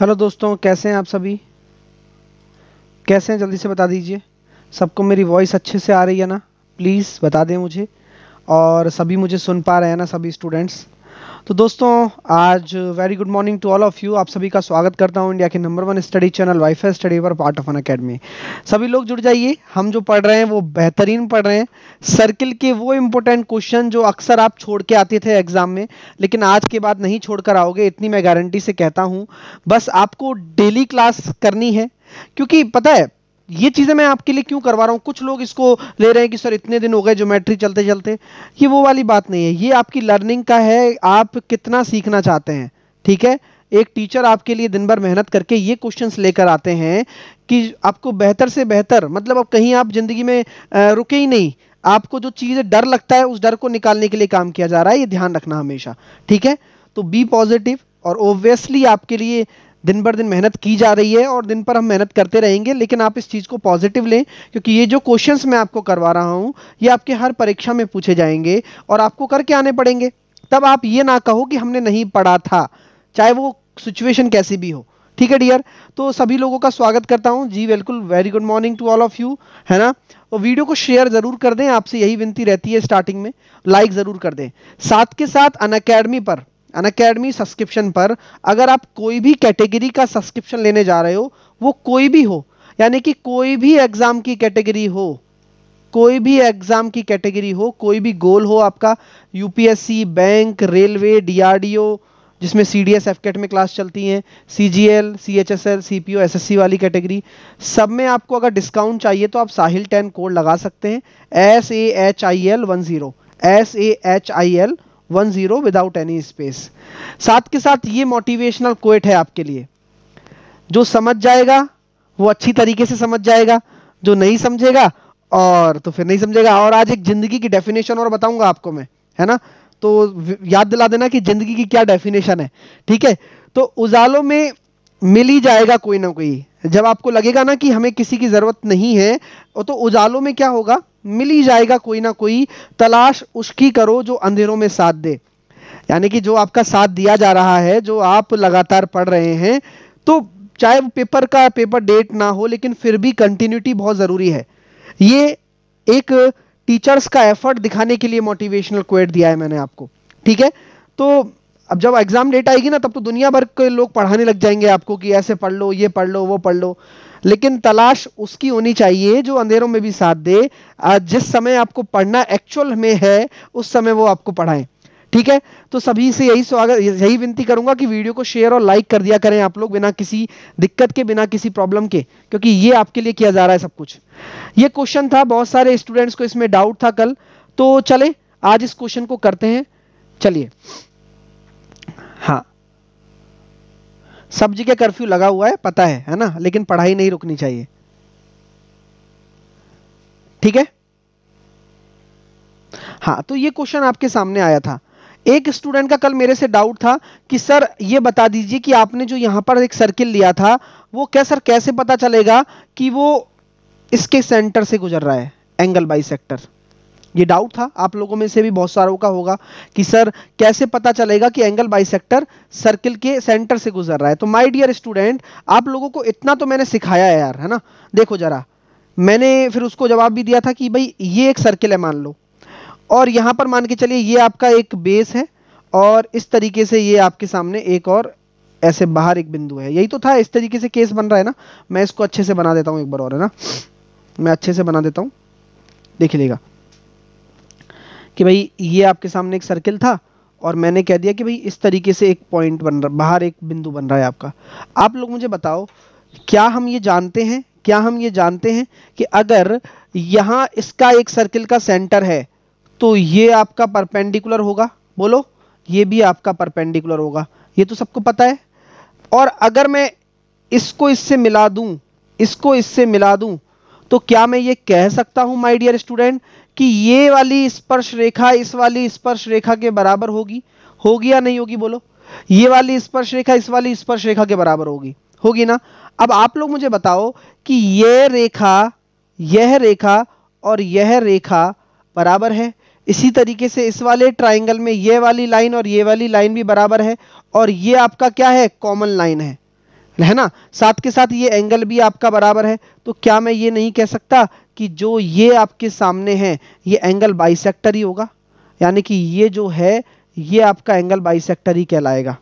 Hello दोस्तों कैसे हैं आप सभी कैसे हैं जल्दी से बता दीजिए सबको मेरी वॉइस अच्छे से आ रही है ना प्लीज़ बता दें मुझे और सभी मुझे सुन पा रहे हैं ना सभी स्टूडेंट्स तो दोस्तों आज very good morning to all of you आप सभी का स्वागत करता हूं इंडिया के number one study channel WiFi study पर पार्ट ऑफ एन अकेडमी सभी लोग जुड़ जाइए हम जो पढ़ रहे हैं वो बेहतरीन पढ़ रहे हैं सर्किल के वो इंपॉर्टेंट क्वेश्चन जो अक्सर आप छोड़ के आते थे एग्जाम में लेकिन आज के बाद नहीं छोड़कर आओगे इतनी मैं गारंटी से कहता हूँ बस आपको डेली क्लास करनी है क्योंकि पता है ये चीज़ें मैं आपके लिए क्यों करवा रहा हूं कुछ लोग इसको ले रहे हैं कि सर इतने दिन हो गए ज्योमेट्री चलते चलते ये वो वाली बात नहीं है ये आपकी लर्निंग का है आप कितना सीखना चाहते हैं ठीक है एक टीचर आपके लिए दिन भर मेहनत करके ये क्वेश्चंस लेकर आते हैं कि आपको बेहतर से बेहतर मतलब अब कहीं आप ज़िंदगी में रुके ही नहीं आपको जो चीज़ डर लगता है उस डर को निकालने के लिए काम किया जा रहा है ये ध्यान रखना हमेशा ठीक है तो बी पॉजिटिव और ओब्वियसली आपके लिए दिन भर दिन मेहनत की जा रही है और दिन पर हम मेहनत करते रहेंगे लेकिन आप इस चीज़ को पॉजिटिव लें क्योंकि ये जो क्वेश्चंस मैं आपको करवा रहा हूँ ये आपके हर परीक्षा में पूछे जाएंगे और आपको करके आने पड़ेंगे तब आप ये ना कहो कि हमने नहीं पढ़ा था चाहे वो सिचुएशन कैसी भी हो ठीक है डियर तो सभी लोगों का स्वागत करता हूँ जी बिल्कुल very good morning to all of you है ना और वीडियो को शेयर ज़रूर कर दें आपसे यही विनती रहती है स्टार्टिंग में लाइक ज़रूर कर दें साथ के साथ अन पर अनकेडमी सब्सक्रिप्शन पर अगर आप कोई भी कैटेगरी का सब्सक्रिप्शन लेने जा रहे हो वो कोई भी हो यानी कि कोई भी एग्ज़ाम की कैटेगरी हो कोई भी एग्ज़ाम की कैटेगरी हो कोई भी गोल हो आपका यूपीएससी बैंक रेलवे डीआरडीओ जिसमें सी डी में क्लास चलती हैं C G L C H S L C P O S S C वाली कैटेगरी सब में आपको अगर डिस्काउंट चाहिए तो आप साहिल टेन कोड लगा सकते हैं S A H I L one zero S A H I L one zero without any space साथ के साथ ये मोटिवेशनल कोट है आपके लिए जो समझ जाएगा वो अच्छी तरीके से समझ जाएगा जो नहीं समझेगा और तो फिर नहीं समझेगा और आज एक जिंदगी की डेफिनेशन और बताऊंगा आपको मैं है ना तो याद दिला देना कि जिंदगी की क्या डेफिनेशन है ठीक है तो उजालों में मिल ही जाएगा कोई ना कोई जब आपको लगेगा ना कि हमें किसी की जरूरत नहीं है तो उजालों में क्या होगा मिल ही जाएगा कोई ना कोई तलाश उसकी करो जो अंधेरों में साथ दे यानी कि जो आपका साथ दिया जा रहा है जो आप लगातार पढ़ रहे हैं तो चाहे पेपर का पेपर डेट ना हो लेकिन फिर भी कंटिन्यूटी बहुत ज़रूरी है ये एक टीचर्स का एफर्ट दिखाने के लिए मोटिवेशनल क्वेट दिया है मैंने आपको ठीक है तो अब जब एग्ज़ाम डेट आएगी ना तब तो दुनिया भर के लोग पढ़ाने लग जाएंगे आपको कि ऐसे पढ़ लो ये पढ़ लो वो पढ़ लो लेकिन तलाश उसकी होनी चाहिए जो अंधेरों में भी साथ दे जिस समय आपको पढ़ना एक्चुअल में है उस समय वो आपको पढ़ाए ठीक है तो सभी से यही स्वागत यही विनती करूंगा कि वीडियो को शेयर और लाइक कर दिया करें आप लोग बिना किसी दिक्कत के बिना किसी प्रॉब्लम के क्योंकि ये आपके लिए किया जा रहा है सब कुछ ये क्वेश्चन था बहुत सारे स्टूडेंट्स को इसमें डाउट था कल तो चले आज इस क्वेश्चन को करते हैं चलिए हाँ सब जगह कर्फ्यू लगा हुआ है पता है है ना लेकिन पढ़ाई नहीं रुकनी चाहिए ठीक है हाँ तो ये क्वेश्चन आपके सामने आया था एक स्टूडेंट का कल मेरे से डाउट था कि सर ये बता दीजिए कि आपने जो यहां पर एक सर्किल लिया था वो क्या सर कैसे पता चलेगा कि वो इसके सेंटर से गुजर रहा है एंगल बाई सेक्टर ये डाउट था आप लोगों में से भी बहुत सारों का होगा कि सर कैसे पता चलेगा कि एंगल बाइसेक्टर सर्किल के सेंटर से गुजर रहा है तो माय डियर स्टूडेंट आप लोगों को इतना तो मैंने सिखाया है यार है ना देखो जरा मैंने फिर उसको जवाब भी दिया था कि भाई ये एक सर्किल है मान लो और यहाँ पर मान के चलिए ये आपका एक बेस है और इस तरीके से ये आपके सामने एक और ऐसे बाहर एक बिंदु है यही तो था इस तरीके से केस बन रहा है ना मैं इसको अच्छे से बना देता हूँ एक बार और है ना मैं अच्छे से बना देता हूँ देख लेगा कि भाई ये आपके सामने एक सर्किल था और मैंने कह दिया कि भाई इस तरीके से एक पॉइंट बन रहा बाहर एक बिंदु बन रहा है आपका आप लोग मुझे बताओ क्या हम ये जानते हैं क्या हम ये जानते हैं कि अगर यहाँ इसका एक सर्किल का सेंटर है तो ये आपका परपेंडिकुलर होगा बोलो ये भी आपका परपेंडिकुलर होगा ये तो सबको पता है और अगर मैं इसको इससे मिला दूं इसको इससे मिला दूं तो क्या मैं ये कह सकता हूं माय डियर स्टूडेंट कि ये वाली स्पर्श रेखा इस वाली स्पर्श रेखा के बराबर होगी होगी या नहीं होगी बोलो ये वाली स्पर्श रेखा इस वाली स्पर्श रेखा के बराबर होगी होगी ना अब आप लोग मुझे बताओ कि यह रेखा यह रेखा और यह रेखा बराबर है इसी तरीके से इस वाले ट्राइंगल में यह वाली लाइन और ये वाली लाइन भी बराबर है और ये आपका क्या है कॉमन लाइन है है ना साथ के साथ ये एंगल भी आपका बराबर है तो क्या मैं ये नहीं कह सकता कि जो ये आपके सामने है ये एंगल बाइसेक्टर ही होगा यानी कि ये जो है ये आपका एंगल बाइसेक्टर ही कहलाएगा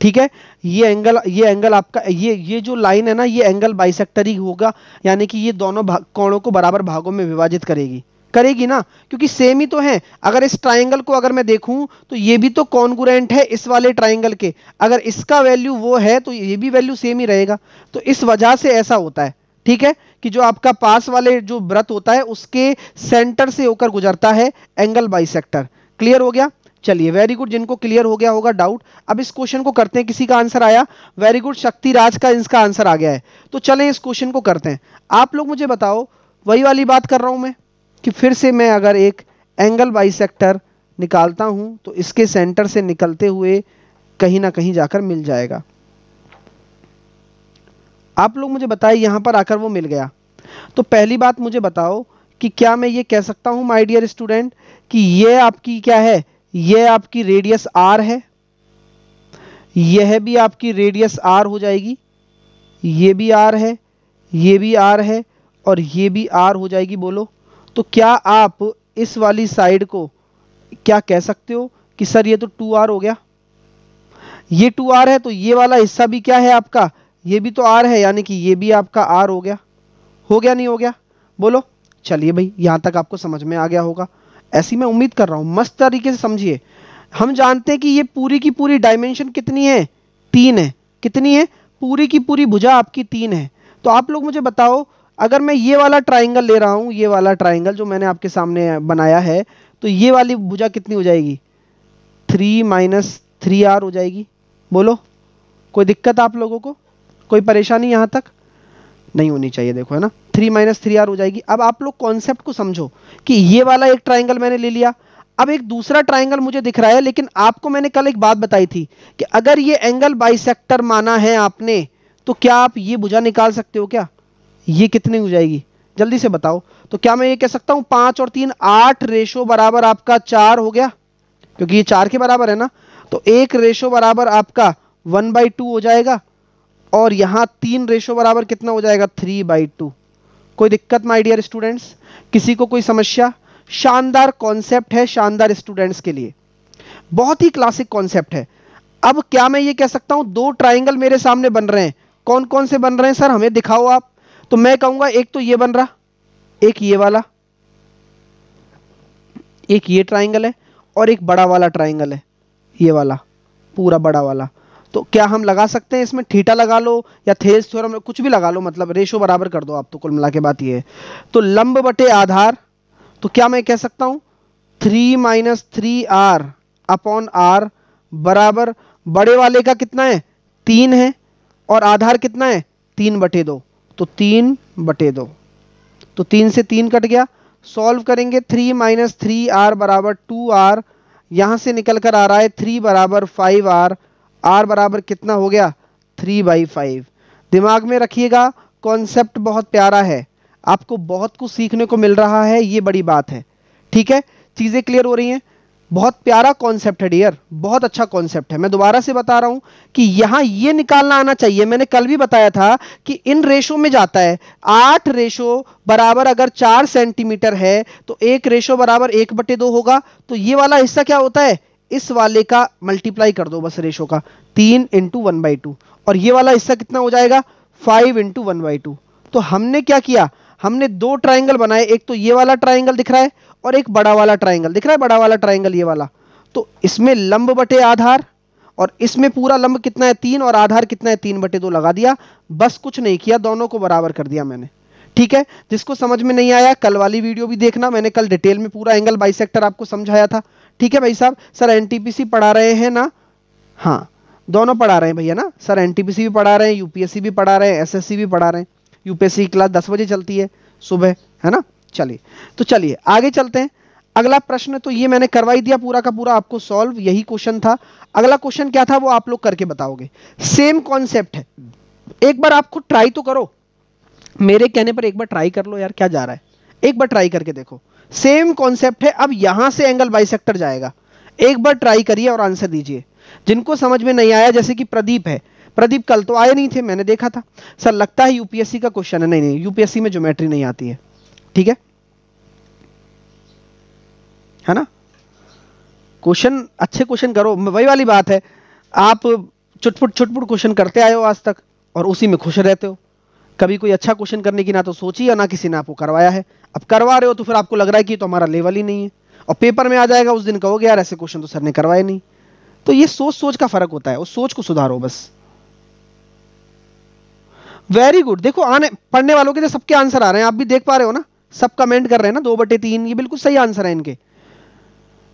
ठीक है ये एंगल ये एंगल आपका ये ये जो लाइन है ना ये एंगल बाइसेक्टर ही होगा यानी कि ये दोनों कोणों को बराबर भागों में विभाजित करेगी करेगी ना क्योंकि सेम ही तो है अगर इस ट्राइंगल को अगर मैं देखूं तो ये भी तो कॉन्गुरेंट है इस वाले ट्राइंगल के अगर इसका वैल्यू वो है तो ये भी वैल्यू सेम ही रहेगा तो इस वजह से ऐसा होता है ठीक है कि जो आपका पास वाले जो व्रत होता है उसके सेंटर से होकर गुजरता है एंगल बाई क्लियर हो गया चलिए वेरी गुड जिनको क्लियर हो गया होगा डाउट अब इस क्वेश्चन को करते हैं किसी का आंसर आया वेरी गुड शक्ति राज का इसका आंसर आ गया है तो चलें इस क्वेश्चन को करते हैं आप लोग मुझे बताओ वही वाली बात कर रहा हूं मैं कि फिर से मैं अगर एक एंगल बाई निकालता हूं तो इसके सेंटर से निकलते हुए कहीं ना कहीं जाकर मिल जाएगा आप लोग मुझे बताइए यहाँ पर आकर वो मिल गया तो पहली बात मुझे बताओ कि क्या मैं ये कह सकता हूँ माई डियर स्टूडेंट कि ये आपकी क्या है ये आपकी रेडियस आर है यह भी आपकी रेडियस आर हो जाएगी ये भी आर है ये भी आर है और ये भी आर हो जाएगी बोलो तो क्या आप इस वाली साइड को क्या कह सकते हो कि सर ये तो टू आर हो गया ये टू आर है तो ये वाला हिस्सा भी क्या है आपका ये भी तो आर है यानी कि ये भी आपका आर हो गया हो गया नहीं हो गया बोलो चलिए भाई यहाँ तक आपको समझ में आ गया होगा ऐसी मैं उम्मीद कर रहा हूँ मस्त तरीके से समझिए हम जानते हैं कि ये पूरी की पूरी डायमेंशन कितनी है तीन है कितनी है पूरी की पूरी भुजा आपकी तीन है तो आप लोग मुझे बताओ अगर मैं ये वाला ट्राइंगल ले रहा हूँ ये वाला ट्राइंगल जो मैंने आपके सामने बनाया है तो ये वाली भुजा कितनी हो जाएगी थ्री माइनस थ्री आर हो जाएगी बोलो कोई दिक्कत आप लोगों को कोई परेशानी यहाँ तक नहीं होनी चाहिए देखो है ना थ्री माइनस थ्री आर हो जाएगी अब आप लोग कॉन्सेप्ट को समझो कि ये वाला एक ट्राइंगल मैंने ले लिया अब एक दूसरा ट्राइंगल मुझे दिख रहा है लेकिन आपको मैंने कल एक बात बताई थी कि अगर ये एंगल बाई माना है आपने तो क्या आप ये भुजा निकाल सकते हो क्या ये कितनी हो जाएगी जल्दी से बताओ तो क्या मैं ये कह सकता हूं पांच और तीन आठ रेशो बराबर आपका चार हो गया क्योंकि ये चार के बराबर है ना तो एक रेशो बराबर आपका वन बाई टू हो जाएगा और यहाँ तीन रेशो बराबर कितना हो जाएगा थ्री बाई टू कोई दिक्कत माई डियर स्टूडेंट्स किसी को कोई समस्या शानदार कॉन्सेप्ट है शानदार स्टूडेंट्स के लिए बहुत ही क्लासिक कॉन्सेप्ट है अब क्या मैं ये कह सकता हूँ दो ट्राइंगल मेरे सामने बन रहे हैं कौन कौन से बन रहे हैं सर हमें दिखाओ आप तो मैं कहूंगा एक तो ये बन रहा एक ये वाला एक ये ट्राइंगल है और एक बड़ा वाला ट्राइंगल है ये वाला पूरा बड़ा वाला तो क्या हम लगा सकते हैं इसमें थीटा लगा लो या थेज थ्योरम कुछ भी लगा लो मतलब रेशो बराबर कर दो आप तो कुल मिला के बात यह है तो लंब बटे आधार तो क्या मैं कह सकता हूं three minus three R upon R बराबर बड़े वाले का कितना है तीन है और आधार कितना है तीन बटे दो तो तीन बटे दो तो तीन से तीन कट गया सॉल्व करेंगे थ्री माइनस थ्री आर बराबर टू आर यहां से निकल कर आ रहा है थ्री बराबर फाइव आर आर बराबर कितना हो गया थ्री बाई फाइव दिमाग में रखिएगा कॉन्सेप्ट बहुत प्यारा है आपको बहुत कुछ सीखने को मिल रहा है ये बड़ी बात है ठीक है चीज़ें क्लियर हो रही हैं बहुत प्यारा कॉन्सेप्ट है डियर बहुत अच्छा कॉन्सेप्ट है मैं दोबारा से बता रहा हूं कि यहां ये निकालना आना चाहिए मैंने कल भी बताया था कि इन रेशो में जाता है आठ रेशो बराबर अगर चार सेंटीमीटर है तो एक रेशो बराबर एक बटे दो होगा तो ये वाला हिस्सा क्या होता है इस वाले का मल्टीप्लाई कर दो बस रेशो का तीन इंटू वन बाई टू और ये वाला हिस्सा कितना हो जाएगा five into one by two तो हमने क्या किया हमने दो ट्राइंगल बनाए एक तो ये वाला ट्राइंगल दिख रहा है और एक बड़ा वाला ट्राइंगल दिख रहा है बड़ा वाला ट्राइंगल ये वाला तो इसमें लंब बटे आधार और इसमें पूरा लंब कितना है तीन और आधार कितना है तीन बटे दो लगा दिया बस कुछ नहीं किया दोनों को बराबर कर दिया मैंने ठीक है जिसको समझ में नहीं आया कल वाली वीडियो भी देखना मैंने कल डिटेल में पूरा एंगल बाइसेक्टर आपको समझाया था ठीक है भाई साहब सर एनटीपीसी पढ़ा रहे हैं ना हाँ दोनों पढ़ा रहे हैं भैया ना सर एनटीपीसी भी पढ़ा रहे हैं यूपीएससी भी पढ़ा रहे हैं एसएससी भी पढ़ा रहे हैं यूपीएससी की क्लास दस बजे चलती है सुबह है ना चलिए तो चलिए आगे चलते हैं अगला प्रश्न तो ये मैंने करवाई दिया पूरा का पूरा आपको सॉल्व यही क्वेश्चन था अगला क्वेश्चन क्या था वो आप लोग करके बताओगे सेम कॉन्सेप्ट है एक बार आप खुद ट्राई तो करो मेरे कहने पर एक बार ट्राई कर लो यार क्या जा रहा है एक बार ट्राई करके देखो सेम कॉन्सेप्ट है अब यहां से एंगल बाई जाएगा एक बार ट्राई करिए और आंसर दीजिए जिनको समझ में नहीं आया जैसे कि प्रदीप है प्रदीप कल तो आए नहीं थे मैंने देखा था सर लगता है यूपीएससी का क्वेश्चन है नहीं नहीं यूपीएससी में ज्योमेट्री नहीं आती है ठीक है है ना क्वेश्चन अच्छे क्वेश्चन करो वही वाली बात है आप चुटपुट चुटपुट क्वेश्चन करते आए हो आज तक और उसी में खुश रहते हो कभी कोई अच्छा क्वेश्चन करने की ना तो सोची और ना किसी ने आपको करवाया है अब करवा रहे हो तो फिर आपको लग रहा है कि तो हमारा लेवल ही नहीं है और पेपर में आ जाएगा उस दिन कहोगे यार ऐसे क्वेश्चन तो सर ने करवाए नहीं तो ये सोच सोच का फर्क होता है उस सोच को सुधारो बस वेरी गुड देखो आने पढ़ने वालों के तो सबके आंसर आ रहे हैं आप भी देख पा रहे हो ना सब कमेंट कर रहे हैं ना दो बटे तीन ये बिल्कुल सही आंसर है इनके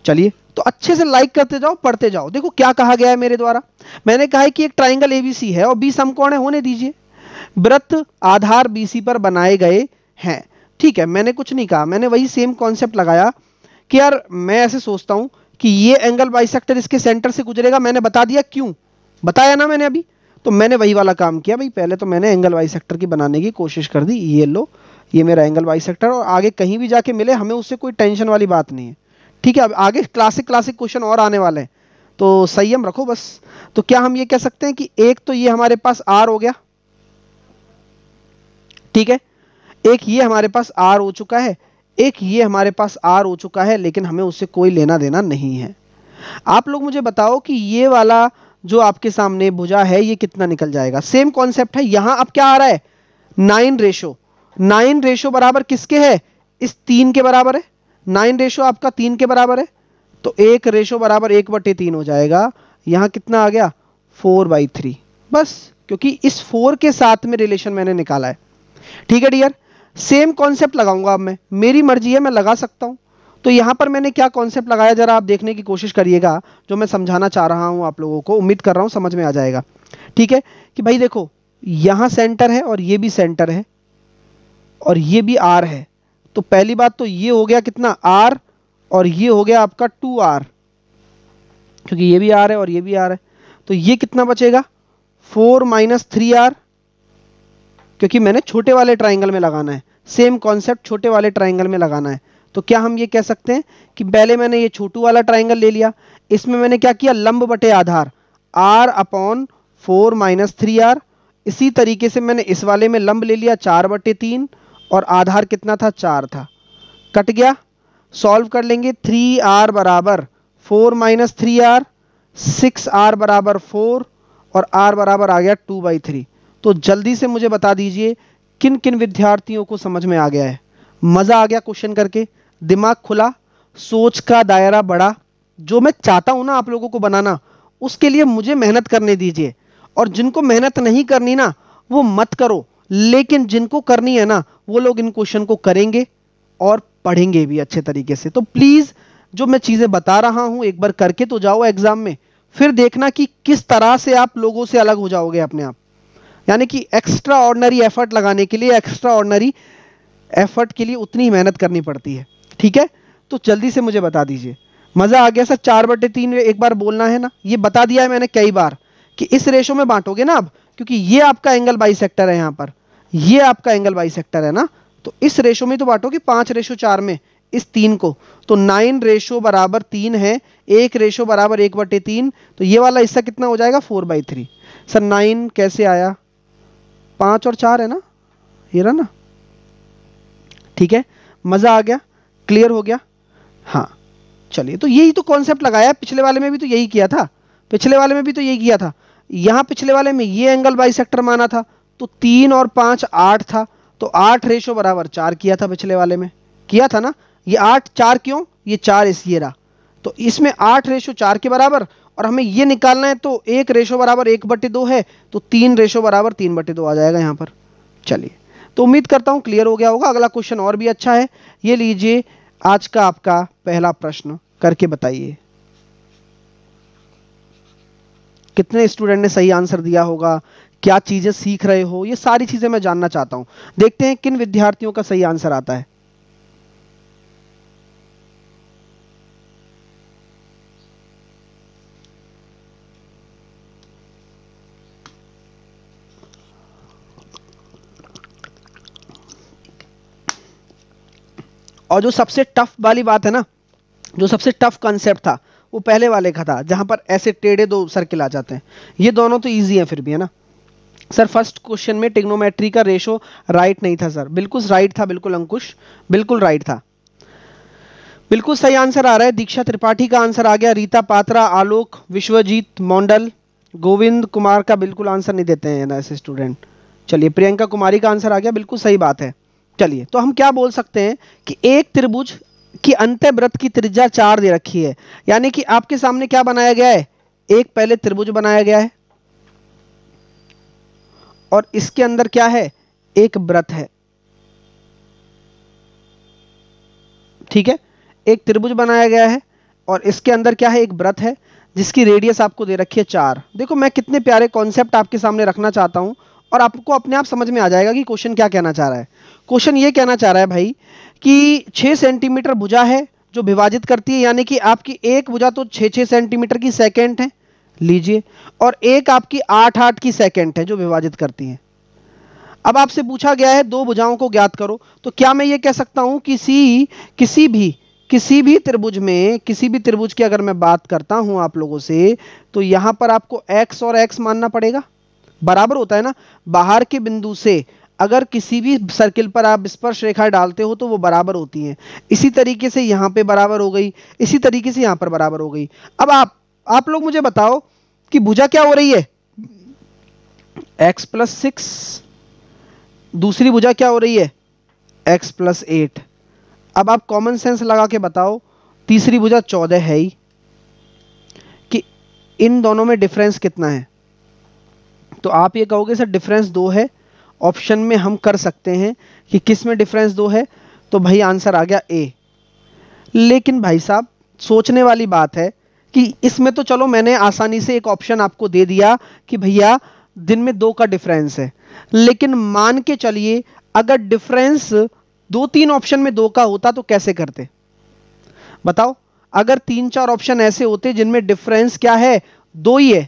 चलिए तो अच्छे से लाइक करते जाओ पढ़ते जाओ देखो क्या कहा गया है मेरे द्वारा मैंने कहा है कि एक ट्राइंगल एबीसी है और बी समकोण है होने दीजिए व्रत आधार बीसी पर बनाए गए हैं ठीक है मैंने कुछ नहीं कहा मैंने वही सेम कॉन्सेप्ट लगाया कि यार मैं ऐसे सोचता हूं कि ये एंगल बाइसेक्टर इसके सेंटर से गुजरेगा मैंने बता दिया क्यों बताया ना मैंने अभी तो मैंने वही वाला काम किया भाई पहले तो मैंने एंगल बाइसेक्टर की बनाने की कोशिश कर दी ये लो ये मेरा एंगल बाइसेक्टर और आगे कहीं भी जाके मिले हमें उससे कोई टेंशन वाली बात नहीं है ठीक है अब आगे क्लासिक क्लासिक क्वेश्चन और आने वाले हैं तो संयम रखो बस तो क्या हम ये कह सकते हैं कि एक तो ये हमारे पास आर हो गया ठीक है एक ये हमारे पास आर हो चुका है एक ये हमारे पास आर हो चुका है लेकिन हमें उससे कोई लेना देना नहीं है आप लोग मुझे बताओ कि ये वाला जो आपके सामने भुजा है ये कितना निकल जाएगा सेम कॉन्सेप्ट है यहां अब क्या आ रहा है नाइन रेशो नाइन रेशो बराबर किसके है इस तीन के बराबर है नाइन रेशो आपका तीन के बराबर है तो एक रेशो बराबर एक बटे तीन हो जाएगा यहां कितना आ गया फोर बाई थ्री बस क्योंकि इस फोर के साथ में रिलेशन मैंने निकाला है ठीक है डियर सेम कॉन्सेप्ट लगाऊंगा अब मैं मेरी मर्जी है मैं लगा सकता हूँ तो यहाँ पर मैंने क्या कॉन्सेप्ट लगाया जरा आप देखने की कोशिश करिएगा जो मैं समझाना चाह रहा हूँ आप लोगों को उम्मीद कर रहा हूँ समझ में आ जाएगा ठीक है कि भाई देखो यहाँ सेंटर है और ये भी सेंटर है और ये भी आर है तो पहली बात तो ये हो गया कितना आर और ये हो गया आपका टू आर क्योंकि ये भी आर है और ये भी आर है तो ये कितना बचेगा फोर माइनस थ्री आर क्योंकि मैंने छोटे वाले ट्राइंगल में लगाना है सेम कॉन्सेप्ट छोटे वाले ट्राइंगल में लगाना है तो क्या हम ये कह सकते हैं कि पहले मैंने ये छोटू वाला ट्राइंगल ले लिया इसमें मैंने क्या किया लंब बटे आधार R upon four minus three R इसी तरीके से मैंने इस वाले में लंब ले लिया चार बटे तीन और आधार कितना था चार था कट गया सॉल्व कर लेंगे थ्री आर बराबर four minus three R six R बराबर फोर और आर बराबर आ गया टू बाई थ्री तो जल्दी से मुझे बता दीजिए किन किन विद्यार्थियों को समझ में आ गया है मज़ा आ गया क्वेश्चन करके दिमाग खुला सोच का दायरा बढ़ा जो मैं चाहता हूं ना आप लोगों को बनाना उसके लिए मुझे मेहनत करने दीजिए और जिनको मेहनत नहीं करनी ना वो मत करो लेकिन जिनको करनी है ना वो लोग इन क्वेश्चन को करेंगे और पढ़ेंगे भी अच्छे तरीके से तो प्लीज़ जो मैं चीज़ें बता रहा हूं एक बार करके तो जाओ एग्ज़ाम में फिर देखना कि किस तरह से आप लोगों से अलग हो जाओगे अपने आप यानी कि एक्स्ट्रा ऑर्डनरी एफर्ट लगाने के लिए एक्स्ट्रा ऑर्डनरी एफर्ट के लिए उतनी मेहनत करनी पड़ती है ठीक है तो जल्दी से मुझे बता दीजिए मज़ा आ गया सर चार बटे तीन एक बार बोलना है ना ये बता दिया है मैंने कई बार कि इस रेशो में बांटोगे ना आप क्योंकि ये आपका एंगल बाई सेक्टर है यहां पर ये आपका एंगल बाई सेक्टर है ना तो इस रेशो में तो बांटोगे पांच रेशो चार में इस तीन को तो नाइन रेशो बराबर तीन है एक रेशो बराबर एक बटे तीन तो ये वाला हिस्सा कितना हो जाएगा four by three sir nine कैसे आया पांच और चार है ना ये रहा ना ठीक है मज़ा आ गया क्लियर हो गया हाँ चलिए तो यही तो कॉन्सेप्ट लगाया पिछले वाले में भी तो यही किया था पिछले वाले में भी तो यही किया था यहां पिछले वाले में ये एंगल सेक्टर माना था तो तीन और पांच आठ था तो आठ रेशो बराबर चार किया था पिछले वाले में किया था ना ये आठ चार क्यों ये चार इसलिए रहा तो इसमें आठ रेशो चार के बराबर और हमें ये निकालना है तो एक रेशो बराबर एक बट्टे दो है तो तीन रेशो बराबर तीन बटे दो आ जाएगा यहाँ पर चलिए तो उम्मीद करता हूँ क्लियर हो गया होगा अगला क्वेश्चन और भी अच्छा है ये लीजिए आज का आपका पहला प्रश्न करके बताइए कितने स्टूडेंट ने सही आंसर दिया होगा क्या चीज़ें सीख रहे हो ये सारी चीज़ें मैं जानना चाहता हूँ देखते हैं किन विद्यार्थियों का सही आंसर आता है और जो सबसे टफ वाली बात है ना जो सबसे टफ कंसेप्ट था वो पहले वाले का था जहां पर ऐसे टेढ़े दो सर्किल आ जाते हैं ये दोनों तो ईजी है फिर भी है ना सर फर्स्ट क्वेश्चन में टिग्नोमेट्री का रेशो राइट नहीं था सर बिल्कुल राइट था बिल्कुल अंकुश बिल्कुल राइट था बिल्कुल सही आंसर आ रहा है दीक्षा त्रिपाठी का आंसर आ गया रीता पात्रा आलोक विश्वजीत मोंडल गोविंद कुमार का बिल्कुल आंसर नहीं देते हैं ऐसे स्टूडेंट चलिए प्रियंका कुमारी का आंसर आ गया बिल्कुल सही बात है चलिए तो हम क्या बोल सकते हैं कि एक त्रिभुज की अंत व्रत की त्रिज्या चार दे रखी है यानी कि आपके सामने क्या बनाया गया है एक पहले त्रिभुज बनाया गया है और इसके अंदर क्या है एक व्रत है ठीक है एक त्रिभुज बनाया गया है और इसके अंदर क्या है एक व्रत है जिसकी रेडियस आपको दे रखी है चार देखो मैं कितने प्यारे कॉन्सेप्ट आपके सामने रखना चाहता हूं और आपको अपने आप समझ में आ जाएगा कि क्वेश्चन क्या कहना चाह रहा है क्वेश्चन ये कहना चाह रहा है भाई कि छः सेंटीमीटर भुजा है जो विभाजित करती है यानी कि आपकी एक भुजा तो छः छः सेंटीमीटर की सेकेंड है लीजिए और एक आपकी आठ आठ की सेकेंड है जो विभाजित करती है अब आपसे पूछा गया है दो भुजाओं को ज्ञात करो तो क्या मैं ये कह सकता हूँ किसी किसी भी किसी भी त्रिभुज में किसी भी त्रिभुज की अगर मैं बात करता हूँ आप लोगों से तो यहाँ पर आपको x और x मानना पड़ेगा बराबर होता है ना बाहर के बिंदु से अगर किसी भी सर्किल पर आप स्पर्श रेखा डालते हो तो वो बराबर होती हैं इसी तरीके से यहाँ पे बराबर हो गई इसी तरीके से यहाँ पर बराबर हो गई अब आप आप लोग मुझे बताओ कि भुजा क्या हो रही है x प्लस सिक्स दूसरी भुजा क्या हो रही है x प्लस एट अब आप कॉमन सेंस लगा के बताओ तीसरी भुजा चौदह है ही कि इन दोनों में डिफरेंस कितना है तो आप ये कहोगे सर डिफरेंस दो है ऑप्शन में हम कर सकते हैं कि किस में डिफरेंस दो है तो भाई आंसर आ गया ए लेकिन भाई साहब सोचने वाली बात है कि इसमें तो चलो मैंने आसानी से एक ऑप्शन आपको दे दिया कि भैया दिन में दो का डिफरेंस है लेकिन मान के चलिए अगर डिफरेंस दो तीन ऑप्शन में दो का होता तो कैसे करते बताओ अगर तीन चार ऑप्शन ऐसे होते जिनमें डिफरेंस क्या है दो ही है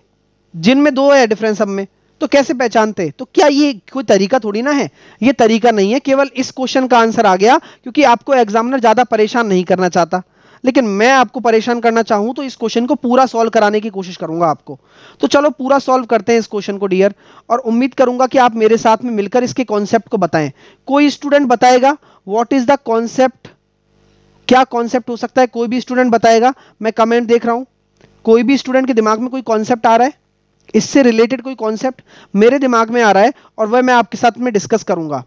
जिनमें दो है डिफरेंस सब में तो कैसे पहचानते तो क्या ये कोई तरीका थोड़ी ना है ये तरीका नहीं है केवल इस क्वेश्चन का आंसर आ गया क्योंकि आपको एग्जामिनर ज़्यादा परेशान नहीं करना चाहता लेकिन मैं आपको परेशान करना चाहूं तो इस क्वेश्चन को पूरा सॉल्व कराने की कोशिश करूंगा आपको तो चलो पूरा सॉल्व करते हैं इस क्वेश्चन को डियर और उम्मीद करूंगा कि आप मेरे साथ में मिलकर इसके कॉन्सेप्ट को बताएं कोई स्टूडेंट बताएगा व्हाट इज द कॉन्सेप्ट क्या कॉन्सेप्ट हो सकता है कोई भी स्टूडेंट बताएगा मैं कमेंट देख रहा हूं कोई भी स्टूडेंट के दिमाग में कोई कॉन्सेप्ट आ रहा है इससे रिलेटेड कोई कॉन्सेप्ट मेरे दिमाग में आ रहा है और वह मैं आपके साथ में डिस्कस करूंगा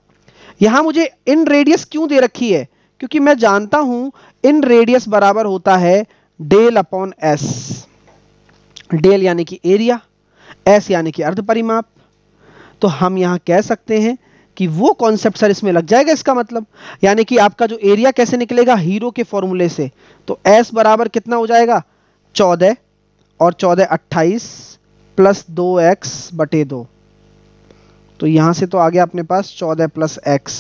यहां मुझे इन रेडियस क्यों दे रखी है क्योंकि मैं जानता हूं इन रेडियस बराबर होता है डेल अपॉन एस डेल यानी कि एरिया एस यानी कि अर्ध परिमाप तो हम यहां कह सकते हैं कि वो कॉन्सेप्ट सर इसमें लग जाएगा इसका मतलब यानी कि आपका जो एरिया कैसे निकलेगा हीरो के फॉर्मूले से तो एस बराबर कितना हो जाएगा चौदह और चौदह अट्ठाईस प्लस दो एक्स बटे दो तो यहाँ से तो आ गया अपने पास चौदह प्लस एक्स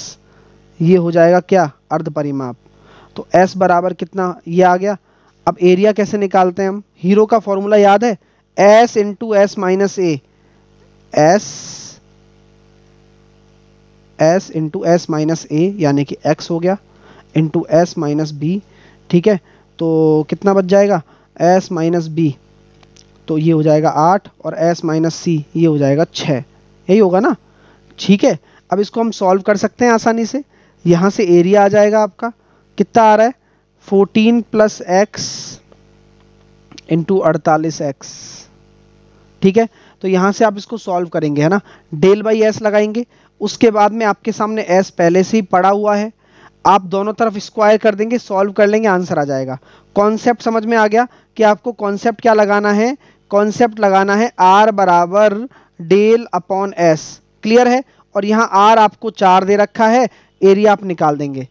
ये हो जाएगा क्या अर्ध परिमाप तो एस बराबर कितना ये आ गया अब एरिया कैसे निकालते हैं हम हीरो का फॉर्मूला याद है S into S minus A S S into S minus A यानी कि एक्स हो गया इंटू एस माइनस बी ठीक है तो कितना बच जाएगा एस माइनस बी तो ये हो जाएगा आठ और एस माइनस सी ये हो जाएगा छः यही होगा ना ठीक है अब इसको हम सॉल्व कर सकते हैं आसानी से यहाँ से एरिया आ जाएगा आपका कितना आ रहा है फोर्टीन प्लस एक्स इंटू अड़तालीस एक्स ठीक है तो यहाँ से आप इसको सॉल्व करेंगे है ना डेल बाई एस लगाएंगे उसके बाद में आपके सामने एस पहले से ही पड़ा हुआ है आप दोनों तरफ स्क्वायर कर देंगे सॉल्व कर लेंगे आंसर आ जाएगा कॉन्सेप्ट समझ में आ गया कि आपको कॉन्सेप्ट क्या लगाना है कॉन्सेप्ट लगाना है आर बराबर डेल अपॉन एस क्लियर है और यहाँ आर आपको चार दे रखा है एरिया आप निकाल देंगे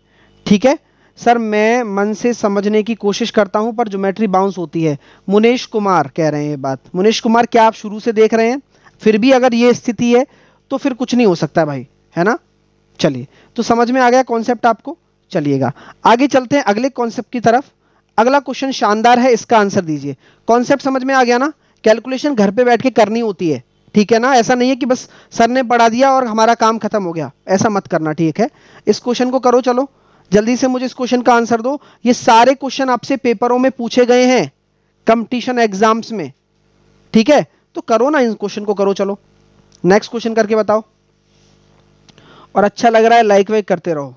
ठीक है सर मैं मन से समझने की कोशिश करता हूं पर ज्योमेट्री बाउंस होती है मुनेश कुमार कह रहे हैं ये बात मुनेश कुमार क्या आप शुरू से देख रहे हैं फिर भी अगर ये स्थिति है तो फिर कुछ नहीं हो सकता भाई है ना चलिए तो समझ में आ गया कॉन्सेप्ट आपको चलिएगा आगे चलते हैं अगले कॉन्सेप्ट की तरफ अगला क्वेश्चन शानदार है इसका आंसर दीजिए कॉन्सेप्ट समझ में आ गया ना कैलकुलेशन घर पे बैठ के करनी होती है ठीक है ना ऐसा नहीं है कि बस सर ने पढ़ा दिया और हमारा काम खत्म हो गया ऐसा मत करना ठीक है इस क्वेश्चन को करो चलो जल्दी से मुझे इस क्वेश्चन का आंसर दो ये सारे क्वेश्चन आपसे पेपरों में पूछे गए हैं कंपटीशन एग्जाम्स में ठीक है तो करो ना इन क्वेश्चन को करो चलो नेक्स्ट क्वेश्चन करके बताओ और अच्छा लग रहा है लाइक वाइक करते रहो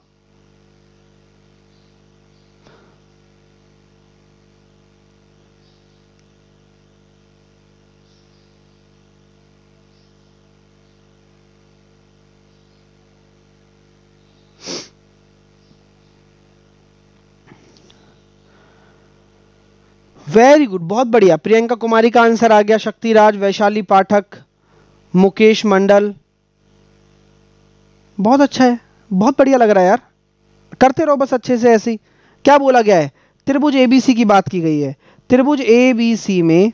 वेरी गुड बहुत बढ़िया प्रियंका कुमारी का आंसर आ गया शक्ति राज वैशाली पाठक मुकेश मंडल बहुत अच्छा है बहुत बढ़िया लग रहा है यार करते रहो बस अच्छे से ऐसी क्या बोला गया है त्रिभुज एबीसी की बात की गई है त्रिभुज एबीसी में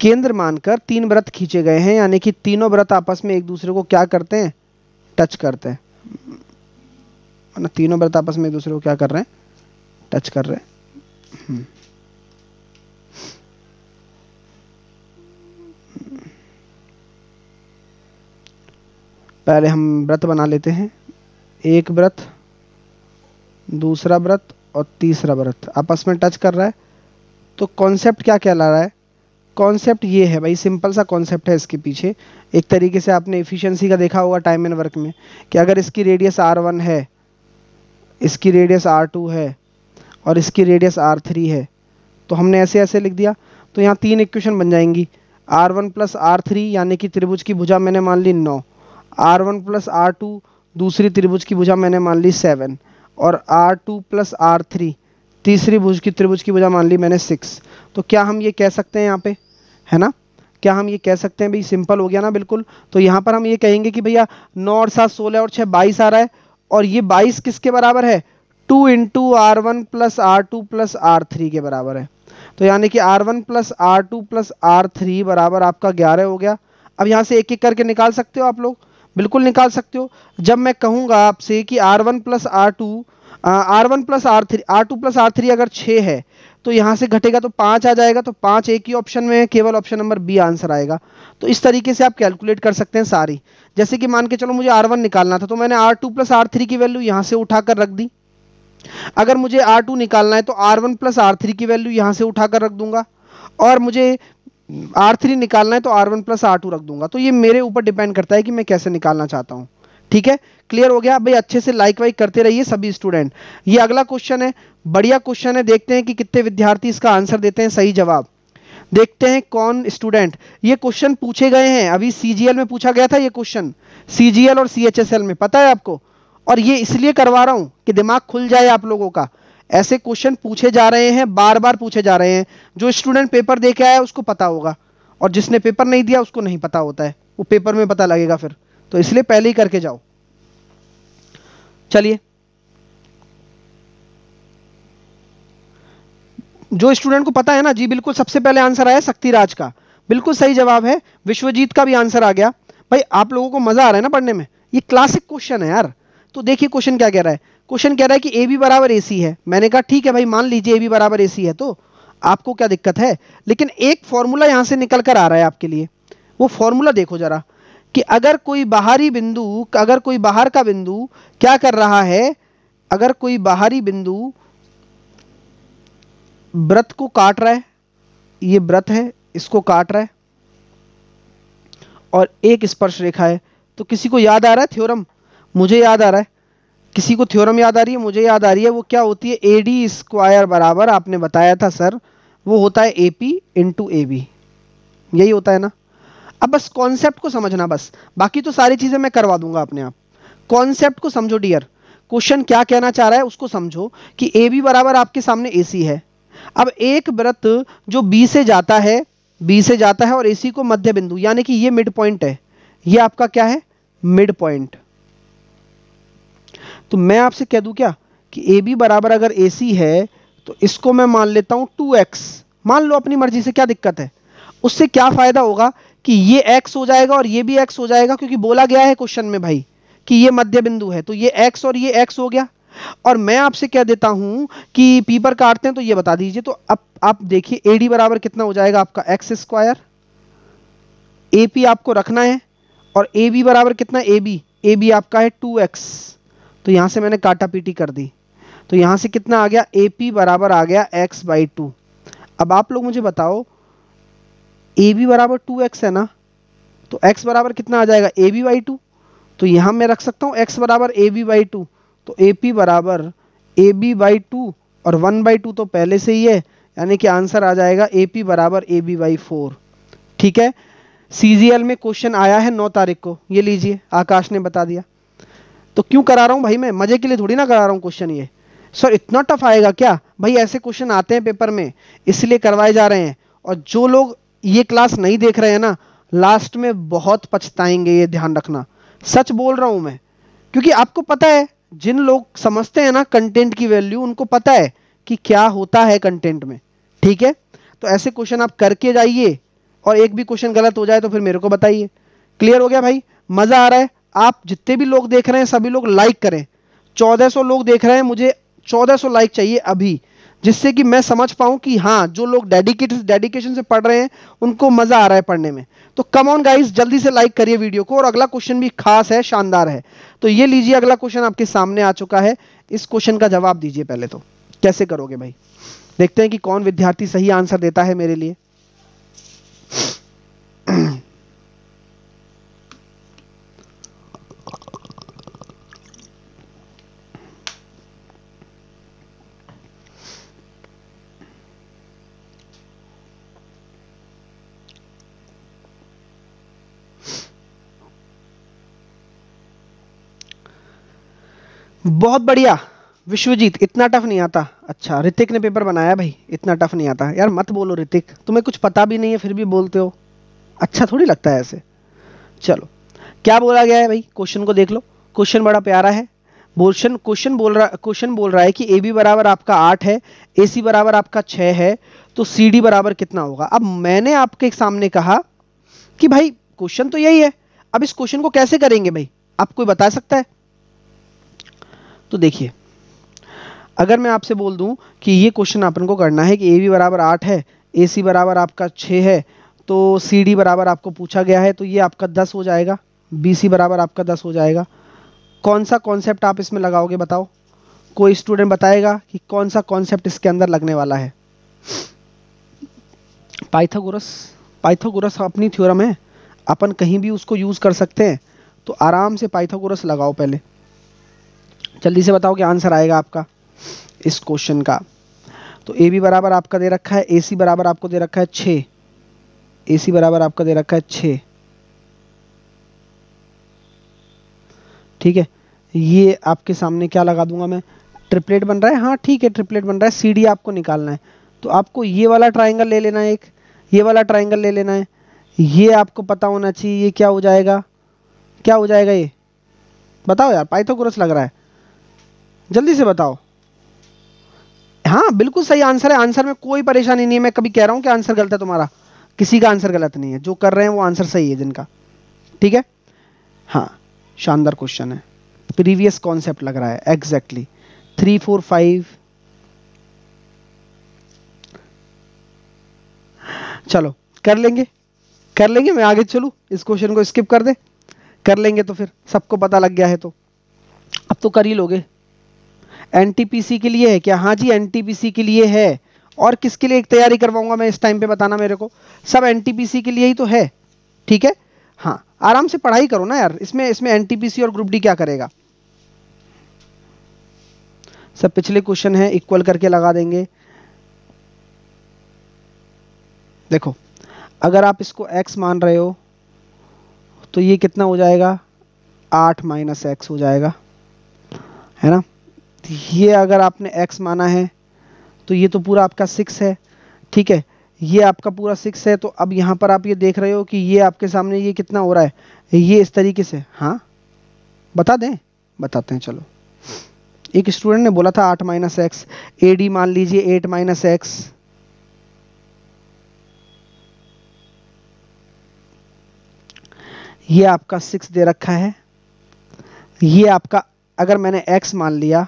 केंद्र मानकर तीन व्रत खींचे गए हैं यानी कि तीनों व्रत आपस में एक दूसरे को क्या करते हैं टच करते हैं ना तीनों व्रत आपस में एक दूसरे को क्या कर रहे हैं टच कर रहे हैं हम्म। पहले हम व्रत बना लेते हैं एक व्रत दूसरा व्रत और तीसरा व्रत आपस में टच कर रहा है तो कॉन्सेप्ट क्या कहला रहा है कॉन्सेप्ट ये है भाई सिंपल सा कॉन्सेप्ट है इसके पीछे एक तरीके से आपने इफ़िशियंसी का देखा होगा टाइम एंड वर्क में कि अगर इसकी रेडियस आर वन है इसकी रेडियस आर टू है और इसकी रेडियस आर थ्री है तो हमने ऐसे ऐसे लिख दिया तो यहाँ तीन इक्वेशन बन जाएंगी R one plus R three यानी कि त्रिभुज की भुजा मैंने मान ली नौ R one plus R two दूसरी त्रिभुज की भुजा मैंने मान ली सेवन और R two plus R three तीसरी भुज की त्रिभुज की भुजा मान ली मैंने सिक्स तो क्या हम ये कह सकते हैं यहाँ पे है ना क्या हम ये कह सकते हैं भाई सिंपल हो गया ना बिल्कुल तो यहाँ पर हम ये कहेंगे कि भैया नौ और सात सोलह और छः बाईस आ रहा है और ये 22 किसके बराबर है 2 into R one plus R two plus R three के बराबर है तो यानी कि R one plus R two plus R three बराबर आपका ग्यारह हो गया अब यहाँ से एक एक करके निकाल सकते हो आप लोग बिल्कुल निकाल सकते हो जब मैं कहूँगा आपसे कि R one plus R two R one plus R three R two plus R three अगर छः है तो यहाँ से घटेगा तो पाँच आ जाएगा तो पाँच एक ही ऑप्शन में केवल ऑप्शन नंबर बी आंसर आएगा तो इस तरीके से आप कैलकुलेट कर सकते हैं सारी जैसे कि मान के चलो मुझे आर वन निकालना था तो मैंने R two plus R three की वैल्यू यहाँ से उठाकर रख दी अगर मुझे आर टू निकालना है तो R one plus R three की वैल्यू यहाँ से उठाकर रख दूंगा और मुझे आर थ्री निकालना है तो R one plus R two रख दूंगा तो ये मेरे ऊपर डिपेंड करता है कि मैं कैसे निकालना चाहता हूँ ठीक है क्लियर हो गया भाई अच्छे से लाइक वाइक करते रहिए सभी स्टूडेंट ये अगला क्वेश्चन है बढ़िया क्वेश्चन है देखते हैं कि कितने विद्यार्थी इसका आंसर देते हैं सही जवाब देखते हैं कौन स्टूडेंट ये क्वेश्चन पूछे गए हैं अभी सीजीएल में पूछा गया था ये क्वेश्चन सीजीएल और सीएचएसएल में पता है आपको और ये इसलिए करवा रहा हूं कि दिमाग खुल जाए आप लोगों का ऐसे क्वेश्चन पूछे जा रहे हैं बार बार पूछे जा रहे हैं जो स्टूडेंट पेपर दे के आया उसको पता होगा और जिसने पेपर नहीं दिया उसको नहीं पता होता है वो पेपर में पता लगेगा फिर तो इसलिए पहले ही करके जाओ चलिए जो स्टूडेंट को पता है ना जी बिल्कुल सबसे पहले आंसर आया शक्ति राज का बिल्कुल सही जवाब है विश्वजीत का भी आंसर आ गया भाई आप लोगों को मजा आ रहा है ना पढ़ने में ये क्लासिक क्वेश्चन है यार तो देखिए क्वेश्चन क्या कह रहा है क्वेश्चन कह रहा है कि ए बी बराबर ए सी है मैंने कहा ठीक है भाई मान लीजिए ए बी बराबर ए सी है तो आपको क्या दिक्कत है लेकिन एक फॉर्मूला यहां से निकल कर आ रहा है आपके लिए वो फॉर्मूला देखो जरा कि अगर कोई बाहरी बिंदु अगर कोई बाहर का बिंदु क्या कर रहा है अगर कोई बाहरी बिंदु व्रत को काट रहा है ये व्रत है इसको काट रहा है और एक स्पर्श रेखा है तो किसी को याद आ रहा है थ्योरम मुझे याद आ रहा है किसी को थ्योरम याद आ रही है मुझे याद आ रही है वो क्या होती है ए डी स्क्वायर बराबर आपने बताया था सर वो होता है A P into A B यही होता है ना अब बस कॉन्सेप्ट को समझना बस बाकी तो सारी चीज़ें मैं करवा दूंगा अपने आप कॉन्सेप्ट को समझो डियर क्वेश्चन क्या कहना चाह रहा है उसको समझो कि ए बी बराबर आपके सामने ए सी है अब एक व्रत जो बी से जाता है बी से जाता है और ए सी को मध्य बिंदु यानी कि ये मिड पॉइंट है ये आपका क्या है मिड पॉइंट तो मैं आपसे कह दूं क्या कि ए बी बराबर अगर ए सी है तो इसको मैं मान लेता हूं टू एक्स मान लो अपनी मर्जी से क्या दिक्कत है उससे क्या फायदा होगा कि ये एक्स हो जाएगा और ये भी एक्स हो जाएगा क्योंकि बोला गया है क्वेश्चन में भाई कि ये मध्य बिंदु है तो ये एक्स और ये एक्स हो गया और मैं आपसे कह देता हूं कि पीपर काटते हैं तो ये बता दीजिए तो अब आप देखिए एडी बराबर कितना हो जाएगा आपका एक्स स्क्वायर ए पी आपको रखना है और ए बी बराबर कितना ए बी ए बी आपका है टू एक्स तो यहां से मैंने काटा पीटी कर दी तो यहां से कितना आ गया ए पी बराबर आ गया एक्स बाई टू अब आप लोग मुझे बताओ ए बी बराबर टू एक्स है ना तो एक्स बराबर कितना आ जाएगा ए बी बाई टू तो यहां मैं रख सकता हूँ एक्स बराबर ए बी बाई टू तो ए पी बराबर ए बी बाई टू और वन बाई टू तो पहले से ही है यानी कि आंसर आ जाएगा ए पी बराबर ए बी बाई फोर ठीक है सीजीएल में क्वेश्चन आया है नौ तारीख को ये लीजिए आकाश ने बता दिया तो क्यों करा रहा हूँ भाई मैं मजे के लिए थोड़ी ना करा रहा हूँ क्वेश्चन ये सर इतना टफ आएगा क्या भाई ऐसे क्वेश्चन आते हैं पेपर में इसलिए करवाए जा रहे हैं और जो लोग ये क्लास नहीं देख रहे हैं ना लास्ट में बहुत पछताएंगे ये ध्यान रखना सच बोल रहा हूं मैं क्योंकि आपको पता है जिन लोग समझते हैं ना कंटेंट की वैल्यू उनको पता है कि क्या होता है कंटेंट में ठीक है तो ऐसे क्वेश्चन आप करके जाइए और एक भी क्वेश्चन गलत हो जाए तो फिर मेरे को बताइए क्लियर हो गया भाई मज़ा आ रहा है आप जितने भी लोग देख रहे हैं सभी लोग लाइक करें 1400 लोग देख रहे हैं मुझे 1400 लाइक चाहिए अभी जिससे कि मैं समझ पाऊं कि हाँ जो लोग डेडिकेटेड डेडिकेशन से पढ़ रहे हैं उनको मज़ा आ रहा है पढ़ने में तो कम ऑन गाइस जल्दी से लाइक करिए वीडियो को और अगला क्वेश्चन भी खास है शानदार है तो ये लीजिए अगला क्वेश्चन आपके सामने आ चुका है इस क्वेश्चन का जवाब दीजिए पहले तो कैसे करोगे भाई देखते हैं कि कौन विद्यार्थी सही आंसर देता है मेरे लिए बहुत बढ़िया विश्वजीत इतना टफ नहीं आता अच्छा ऋतिक ने पेपर बनाया भाई इतना टफ नहीं आता यार मत बोलो ऋतिक तुम्हें कुछ पता भी नहीं है फिर भी बोलते हो अच्छा थोड़ी लगता है ऐसे चलो क्या बोला गया है भाई क्वेश्चन को देख लो क्वेश्चन बड़ा प्यारा है क्वेश्चन क्वेश्चन बोल रहा क्वेश्चन बोल रहा है कि ए बी बराबर आपका आठ है ए सी बराबर आपका छः है तो सी डी बराबर कितना होगा अब मैंने आपके सामने कहा कि भाई क्वेश्चन तो यही है अब इस क्वेश्चन को कैसे करेंगे भाई आप कोई बता सकता है तो देखिए अगर मैं आपसे बोल दूं कि ये क्वेश्चन अपन को करना है कि ए बी बराबर आठ है ए सी बराबर आपका छः है तो सी डी बराबर आपको पूछा गया है तो ये आपका दस हो जाएगा बी सी बराबर आपका दस हो जाएगा कौन सा कॉन्सेप्ट आप इसमें लगाओगे बताओ कोई स्टूडेंट बताएगा कि कौन सा कॉन्सेप्ट इसके अंदर लगने वाला है पाइथागोरस पाइथागोरस अपनी थ्योरम है अपन कहीं भी उसको यूज़ कर सकते हैं तो आराम से पाइथागोरस लगाओ पहले जल्दी से बताओ कि आंसर आएगा आपका इस क्वेश्चन का तो ए बी बराबर आपका दे रखा है ए सी बराबर आपको दे रखा है छ ए सी बराबर आपका दे रखा है छ ठीक है ये आपके सामने क्या लगा दूंगा मैं ट्रिपलेट बन रहा है हाँ ठीक है ट्रिपलेट बन रहा है सी डी आपको निकालना है तो आपको ये वाला ट्राइंगल ले लेना है एक ये वाला ट्राइंगल ले लेना है ये आपको पता होना चाहिए ये क्या हो जाएगा क्या हो जाएगा ये बताओ यार पाइथागोरस लग रहा है जल्दी से बताओ हाँ बिल्कुल सही आंसर है आंसर में कोई परेशानी नहीं है मैं कभी कह रहा हूं कि आंसर गलत है तुम्हारा किसी का आंसर गलत नहीं है जो कर रहे हैं वो आंसर सही है जिनका ठीक है हाँ शानदार क्वेश्चन है प्रीवियस कॉन्सेप्ट लग रहा है एग्जैक्टली थ्री फोर फाइव चलो कर लेंगे कर लेंगे मैं आगे चलू इस क्वेश्चन को स्किप कर दे कर लेंगे तो फिर सबको पता लग गया है तो अब तो कर ही लोगे एनटीपीसी के लिए है क्या हाँ जी एनटीपीसी के लिए है और किसके लिए एक तैयारी करवाऊंगा मैं इस टाइम पे बताना मेरे को सब एनटीपीसी के लिए ही तो है ठीक है हाँ आराम से पढ़ाई करो ना यार इसमें इसमें एनटीपीसी और ग्रुप डी क्या करेगा सब पिछले क्वेश्चन है इक्वल करके लगा देंगे देखो अगर आप इसको एक्स मान रहे हो तो ये कितना हो जाएगा आठ माइनस एक्स हो जाएगा है ना तो ये अगर आपने x माना है तो ये तो पूरा आपका सिक्स है ठीक है ये आपका पूरा सिक्स है तो अब यहाँ पर आप ये देख रहे हो कि ये आपके सामने ये कितना हो रहा है ये इस तरीके से हाँ बता दें बताते हैं चलो एक स्टूडेंट ने बोला था आठ माइनस एक्स ए डी मान लीजिए एट माइनस एक्स ये आपका सिक्स दे रखा है ये आपका अगर मैंने एक्स मान लिया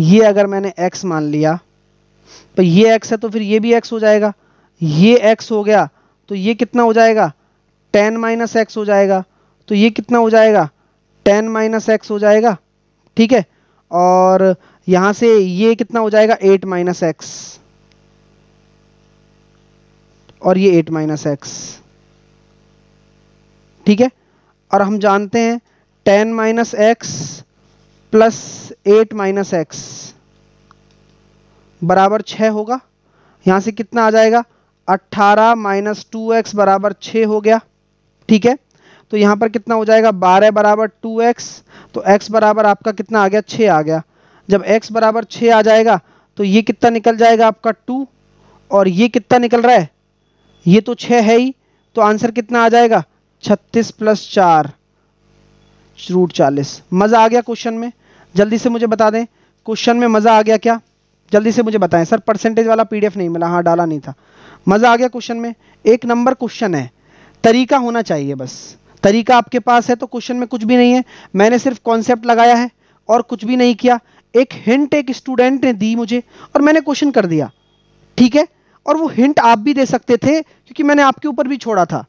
ये अगर मैंने x मान लिया तो ये x है तो फिर ये भी x हो जाएगा ये x हो गया तो ये कितना हो जाएगा टेन माइनस एक्स हो जाएगा तो ये कितना हो जाएगा टेन माइनस एक्स हो जाएगा ठीक है और यहां से ये कितना हो जाएगा एट माइनस एक्स और ये एट माइनस एक्स ठीक है और हम जानते हैं ten minus X plus eight minus X बराबर छः होगा यहाँ से कितना आ जाएगा अट्ठारह माइनस टू एक्स बराबर छः हो गया ठीक है तो यहाँ पर कितना हो जाएगा बारह बराबर टू एक्स तो एक्स बराबर आपका कितना आ गया छः आ गया जब एक्स बराबर छः आ जाएगा तो ये कितना निकल जाएगा आपका टू और ये कितना निकल रहा है ये तो छः है ही तो आंसर कितना आ जाएगा छत्तीस प्लस चार रूट चालीस मज़ा आ गया क्वेश्चन में जल्दी से मुझे बता दें क्वेश्चन में मज़ा आ गया क्या जल्दी से मुझे बताएं सर परसेंटेज वाला पीडीएफ नहीं मिला हाँ डाला नहीं था मज़ा आ गया क्वेश्चन में एक नंबर क्वेश्चन है तरीका होना चाहिए बस तरीका आपके पास है तो क्वेश्चन में कुछ भी नहीं है मैंने सिर्फ कॉन्सेप्ट लगाया है और कुछ भी नहीं किया एक हिंट एक स्टूडेंट ने दी मुझे और मैंने क्वेश्चन कर दिया ठीक है और वो हिंट आप भी दे सकते थे क्योंकि मैंने आपके ऊपर भी छोड़ा था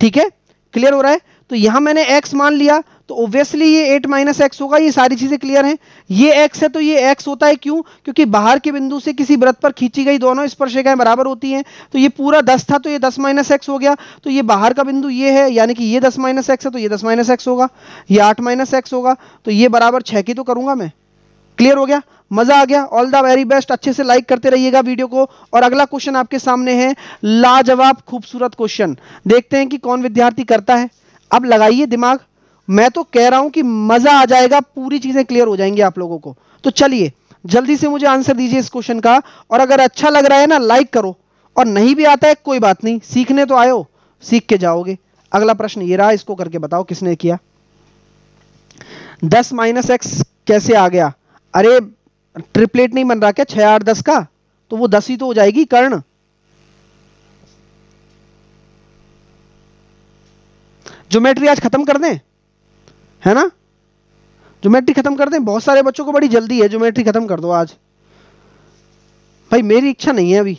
ठीक है क्लियर हो रहा है तो यहां मैंने एक्स मान लिया तो ऑब्वियसली ये एट माइनस एक्स होगा ये सारी चीजें क्लियर हैं ये एक्स है तो ये एक्स होता है क्यों क्योंकि बाहर के बिंदु से किसी व्रत पर खींची गई दोनों स्पर्शिकाएं बराबर होती हैं तो ये पूरा दस था तो ये दस माइनस एक्स हो गया तो ये बाहर का बिंदु ये है यानी कि ये दस माइनस एक्स है तो ये दस माइनस एक्स होगा ये आठ माइनस एक्स होगा तो ये बराबर छह की तो करूंगा मैं क्लियर हो गया मजा आ गया ऑल द वेरी बेस्ट अच्छे से लाइक करते रहिएगा वीडियो को और अगला क्वेश्चन आपके सामने है लाजवाब खूबसूरत क्वेश्चन देखते हैं कि कौन विद्यार्थी करता है अब लगाइए दिमाग मैं तो कह रहा हूं कि मजा आ जाएगा पूरी चीजें क्लियर हो जाएंगी आप लोगों को तो चलिए जल्दी से मुझे आंसर दीजिए इस क्वेश्चन का और अगर अच्छा लग रहा है ना लाइक करो और नहीं भी आता है कोई बात नहीं सीखने तो आयो सीख के जाओगे अगला प्रश्न ये रहा इसको करके बताओ किसने किया दस माइनस एक्स कैसे आ गया अरे ट्रिपलेट नहीं बन रहा क्या छह आठ दस का तो वो दस ही तो हो जाएगी कर्ण ज्योमेट्री आज खत्म कर दें है ना ज्योमेट्री खत्म कर दें बहुत सारे बच्चों को बड़ी जल्दी है ज्योमेट्री खत्म कर दो आज भाई मेरी इच्छा नहीं है अभी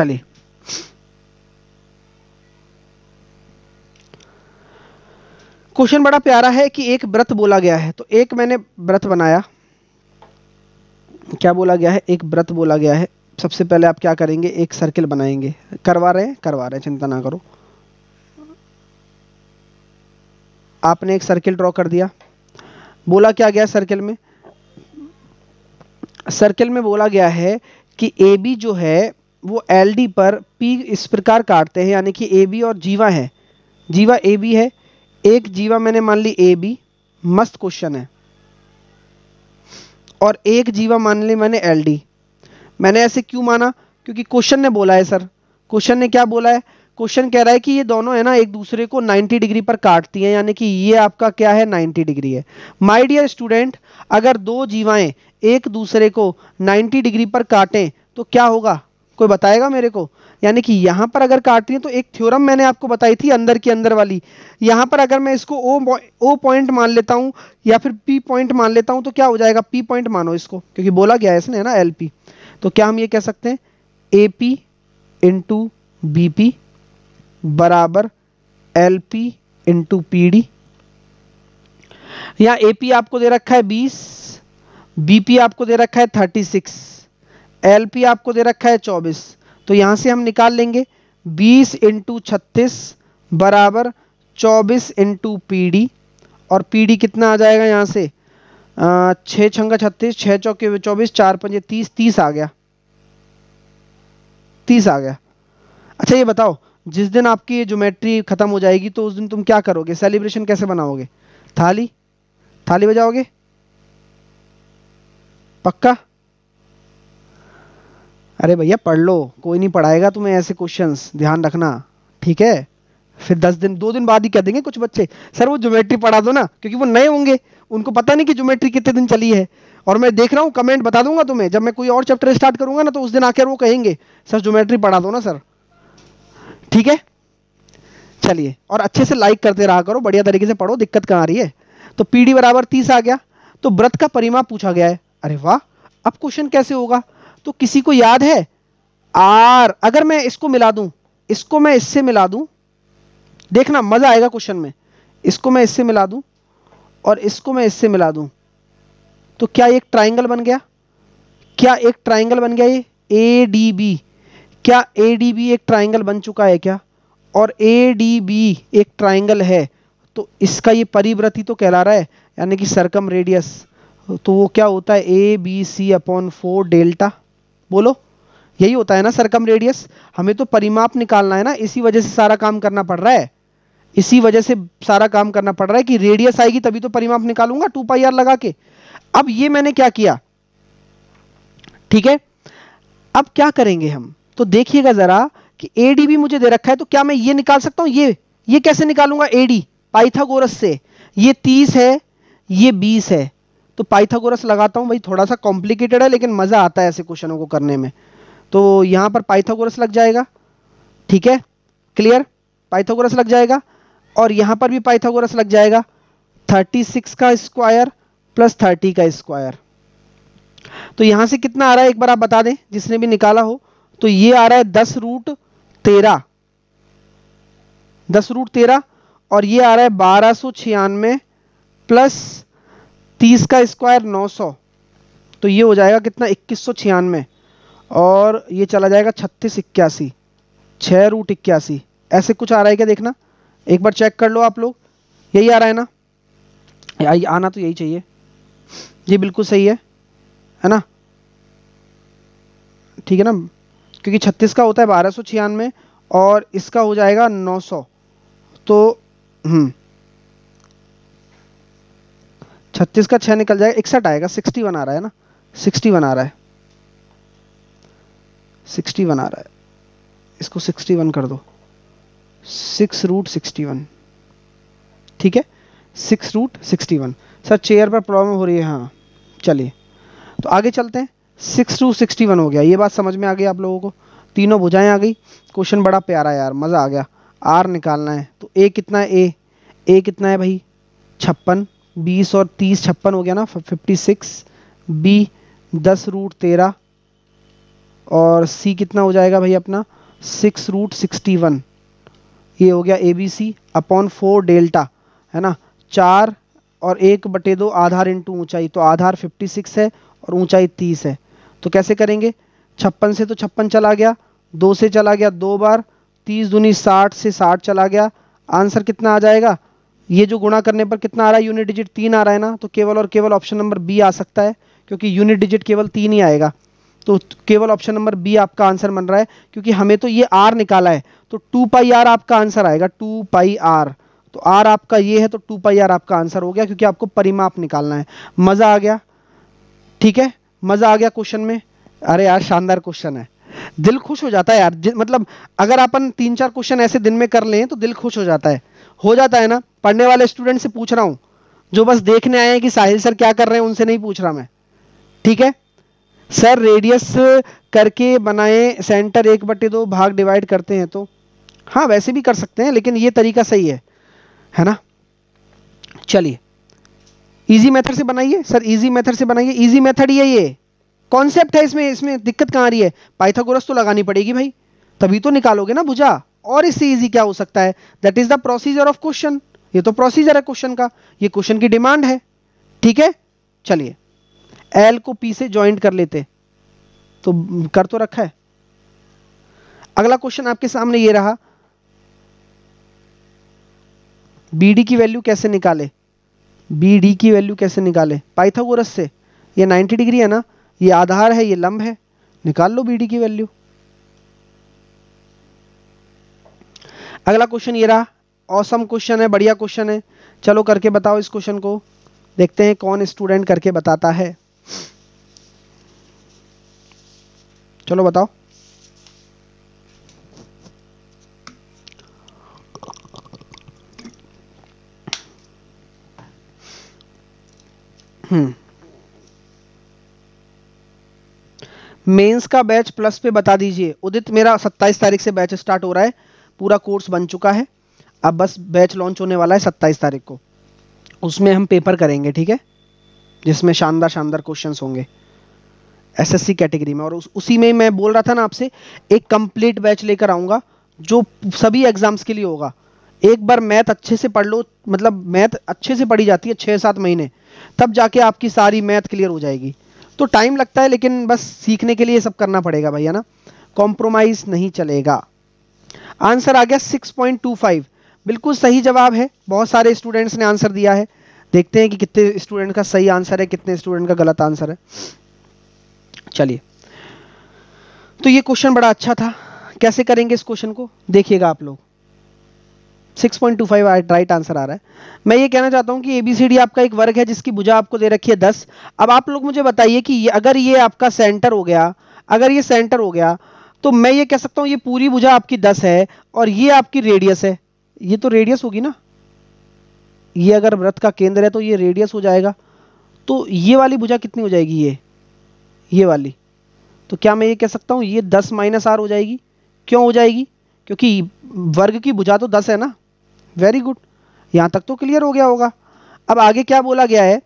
चले क्वेश्चन बड़ा प्यारा है कि एक व्रत बोला गया है तो एक मैंने व्रत बनाया क्या बोला गया है एक व्रत बोला गया है सबसे पहले आप क्या करेंगे एक सर्किल बनाएंगे करवा रहे हैं करवा रहे हैं चिंता ना करो आपने एक सर्किल ड्रॉ कर दिया बोला क्या गया सर्किल में सर्किल में बोला गया है कि ए बी जो है वो एल डी पर पी इस प्रकार काटते हैं यानी कि ए बी और जीवा है जीवा ए बी है एक जीवा मैंने मान ली ए बी मस्त क्वेश्चन है और एक जीवा मान ली मैंने एल डी मैंने ऐसे क्यों माना क्योंकि क्वेश्चन ने बोला है सर क्वेश्चन ने क्या बोला है क्वेश्चन कह रहा है कि ये दोनों है ना एक दूसरे को 90 डिग्री पर काटती हैं यानी कि ये आपका क्या है 90 डिग्री है माय डियर स्टूडेंट अगर दो जीवाएं एक दूसरे को 90 डिग्री पर काटें तो क्या होगा कोई बताएगा मेरे को यानी कि यहाँ पर अगर काटती है तो एक थ्योरम मैंने आपको बताई थी अंदर की अंदर वाली यहाँ पर अगर मैं इसको ओ ओ पॉइंट मान लेता हूँ या फिर पी पॉइंट मान लेता हूँ तो क्या हो जाएगा पी पॉइंट मानो इसको क्योंकि बोला गया है इसने है ना एल पी तो क्या हम ये कह सकते हैं A P into B P बराबर L P into P D यहाँ ए आपको दे रखा है बीस बी आपको दे रखा है थर्टी सिक्स एल पी आपको दे रखा है चौबीस तो यहाँ से हम निकाल लेंगे बीस इंटू छत्तीस बराबर चौबीस इंटू पी डी और पी डी कितना आ जाएगा यहाँ से छः छंगा छत्तीस छः चौके चौबीस चार पंजे तीस तीस आ गया तीस आ गया अच्छा ये बताओ जिस दिन आपकी ये ज्योमेट्री ख़त्म हो जाएगी तो उस दिन तुम क्या करोगे सेलिब्रेशन कैसे बनाओगे थाली थाली बजाओगे पक्का अरे भैया पढ़ लो कोई नहीं पढ़ाएगा तुम्हें ऐसे क्वेश्चंस ध्यान रखना ठीक है फिर दस दिन दो दिन बाद ही कह देंगे कुछ बच्चे सर वो ज्योमेट्री पढ़ा दो ना क्योंकि वो नए होंगे उनको पता नहीं कि ज्योमेट्री कितने दिन चली है और मैं देख रहा हूँ कमेंट बता दूंगा तुम्हें जब मैं कोई और चैप्टर स्टार्ट करूंगा ना तो उस दिन आकर वो कहेंगे सर ज्योमेट्री पढ़ा दो ना सर ठीक है चलिए और अच्छे से लाइक करते रहा करो बढ़िया तरीके से पढ़ो दिक्कत कहाँ आ रही है तो पीडी बराबर तीस आ गया तो व्रत का परिमाप पूछा गया है अरे वाह अब क्वेश्चन कैसे होगा तो किसी को याद है आर अगर मैं इसको मिला दूं इसको मैं इससे मिला दूं देखना मजा आएगा क्वेश्चन में इसको मैं इससे मिला दूं और इसको मैं इससे मिला दूं तो क्या एक ट्राइंगल बन गया क्या एक ट्राइंगल बन गया ये ए डी बी क्या ए डी बी एक ट्राइंगल बन चुका है क्या और ए डी बी एक ट्राइंगल है तो इसका ये परिव्रति तो कहला रहा है यानी कि सरकम रेडियस तो वो क्या होता है A B C upon four delta बोलो यही होता है ना सरकम रेडियस हमें तो परिमाप निकालना है ना इसी वजह से सारा काम करना पड़ रहा है इसी वजह से सारा काम करना पड़ रहा है कि रेडियस आएगी तभी तो परिमाप निकालूंगा टू पाई आर लगा के अब ये मैंने क्या किया ठीक है अब क्या करेंगे हम तो देखिएगा जरा कि एडी भी मुझे दे रखा है तो क्या मैं ये निकाल सकता हूं ये ये कैसे निकालूंगा एडी पाइथागोरस से ये तीस है ये बीस है तो पाइथागोरस लगाता हूँ भाई थोड़ा सा कॉम्प्लिकेटेड है लेकिन मज़ा आता है ऐसे क्वेश्चनों को करने में तो यहाँ पर पाइथागोरस लग जाएगा ठीक है क्लियर पाइथागोरस लग जाएगा और यहाँ पर भी पाइथागोरस लग जाएगा 36 का स्क्वायर प्लस 30 का स्क्वायर तो यहाँ से कितना आ रहा है एक बार आप बता दें जिसने भी निकाला हो तो ये आ रहा है दस रूट तेरा दस रूट तेरा और ये आ रहा है बारह सौ छियानवे प्लस तीस का स्क्वायर नौ सौ तो ये हो जाएगा कितना इक्कीस सौ छियानवे और ये चला जाएगा छत्तीस इक्यासी छः रूट इक्यासी ऐसे कुछ आ रहा है क्या देखना एक बार चेक कर लो आप लोग यही आ रहा है ना आना तो यही चाहिए ये बिल्कुल सही है है ना ठीक है ना क्योंकि छत्तीस का होता है बारह सौ छियानवे और इसका हो जाएगा नौ सौ तो हम्म छत्तीस का छः निकल जाएगा इकसठ आएगा सिक्सटी वन आ रहा है ना सिक्सटी वन आ रहा है सिक्सटी वन आ रहा है इसको सिक्सटी वन कर दो सिक्स रूट सिक्सटी वन ठीक है six root sixty one sir chair पर प्रॉब्लम हो रही है हाँ चलिए तो आगे चलते हैं सिक्स रूट सिक्सटी वन हो गया ये बात समझ में आ गई आप लोगों को तीनों भुजाएं आ गई क्वेश्चन बड़ा प्यारा यार मज़ा आ गया आर निकालना है तो ए कितना है ए ए कितना है भाई छप्पन बीस और तीस छप्पन हो गया ना फिफ्टी सिक्स बी दस रूट तेरह और सी कितना हो जाएगा भाई अपना सिक्स रूट सिक्सटी वन ये हो गया A B C upon four delta है ना चार और एक बटे दो आधार इंटू ऊंचाई तो आधार फिफ्टी सिक्स है और ऊंचाई तीस है तो कैसे करेंगे छप्पन से तो छप्पन चला गया दो से चला गया दो बार तीस दूनी साठ से साठ चला गया आंसर कितना आ जाएगा ये जो गुणा करने पर कितना आ रहा है यूनिट डिजिट तीन आ रहा है ना तो केवल और केवल ऑप्शन नंबर बी आ सकता है क्योंकि यूनिट डिजिट केवल तीन ही आएगा तो केवल ऑप्शन नंबर बी आपका आंसर बन रहा है क्योंकि हमें तो ये आर निकाला है तो टू पाई आर आपका आंसर आएगा टू पाई आर तो आर आपका ये है तो टू पाई आर आपका आंसर हो गया क्योंकि आपको परिमाप निकालना है मज़ा आ गया ठीक है मज़ा आ गया क्वेश्चन में अरे यार शानदार क्वेश्चन है दिल खुश हो जाता है यार मतलब अगर अपन तीन चार क्वेश्चन ऐसे दिन में कर लें तो दिल खुश हो जाता है हो जाता है ना पढ़ने वाले स्टूडेंट से पूछ रहा हूं जो बस देखने आए हैं कि साहिल सर क्या कर रहे हैं उनसे नहीं पूछ रहा मैं ठीक है सर रेडियस करके बनाए सेंटर एक बटे दो भाग डिवाइड करते हैं तो हाँ वैसे भी कर सकते हैं लेकिन ये तरीका सही है है ना चलिए इजी मेथड से बनाइए सर इजी मेथड से बनाइए इजी मेथड ये ये कॉन्सेप्ट है इसमें इसमें दिक्कत कहाँ आ रही है पाइथागोरस तो लगानी पड़ेगी भाई तभी तो निकालोगे ना बुझा और इससे इजी क्या हो सकता है that is the procedure of question ये तो प्रोसीजर है क्वेश्चन का ये क्वेश्चन की डिमांड है ठीक है चलिए एल को पी से ज्वाइंट कर लेते तो कर तो रखा है अगला क्वेश्चन आपके सामने ये रहा बीडी की वैल्यू कैसे निकाले बीडी की वैल्यू कैसे निकाले पाइथागोरस से ये 90 डिग्री है ना ये आधार है ये लंब है निकाल लो बीडी की वैल्यू अगला क्वेश्चन ये रहा औसम क्वेश्चन है बढ़िया क्वेश्चन है चलो करके बताओ इस क्वेश्चन को देखते हैं कौन स्टूडेंट करके बताता है चलो बताओ हम्म मेंस का बैच प्लस पे बता दीजिए उदित मेरा 27 तारीख से बैच स्टार्ट हो रहा है पूरा कोर्स बन चुका है अब बस बैच लॉन्च होने वाला है सत्ताईस तारीख को उसमें हम पेपर करेंगे ठीक है जिसमें शानदार शानदार क्वेश्चंस होंगे एसएससी कैटेगरी में और उस, उसी में मैं बोल रहा था ना आपसे एक कंप्लीट बैच लेकर आऊँगा जो सभी एग्जाम्स के लिए होगा एक बार मैथ अच्छे से पढ़ लो मतलब मैथ अच्छे से पढ़ी जाती है छः सात महीने तब जाके आपकी सारी मैथ क्लियर हो जाएगी तो टाइम लगता है लेकिन बस सीखने के लिए सब करना पड़ेगा भैया ना कॉम्प्रोमाइज़ नहीं चलेगा आंसर आ गया फाइव बिल्कुल सही जवाब है बहुत सारे स्टूडेंट्स ने आंसर दिया है देखते हैं कि कितने स्टूडेंट का सही आंसर है कितने स्टूडेंट का गलत आंसर है चलिए तो ये क्वेश्चन बड़ा अच्छा था कैसे करेंगे इस क्वेश्चन को देखिएगा आप लोग 6.25 राइट आंसर आ रहा है मैं ये कहना चाहता हूँ कि एबीसीडी आपका एक वर्ग है जिसकी भुजा आपको दे रखी है दस अब आप लोग मुझे बताइए कि ये, अगर ये आपका सेंटर हो गया अगर ये सेंटर हो गया तो मैं ये कह सकता हूँ ये पूरी भुजा आपकी दस है और ये आपकी रेडियस है ये तो रेडियस होगी ना ये अगर व्रत का केंद्र है तो ये रेडियस हो जाएगा तो ये वाली भुजा कितनी हो जाएगी ये ये वाली तो क्या मैं ये कह सकता हूँ ये दस माइनस आर हो जाएगी क्यों हो जाएगी क्योंकि वर्ग की भुजा तो दस है ना वेरी गुड यहाँ तक तो क्लियर हो गया होगा अब आगे क्या बोला गया है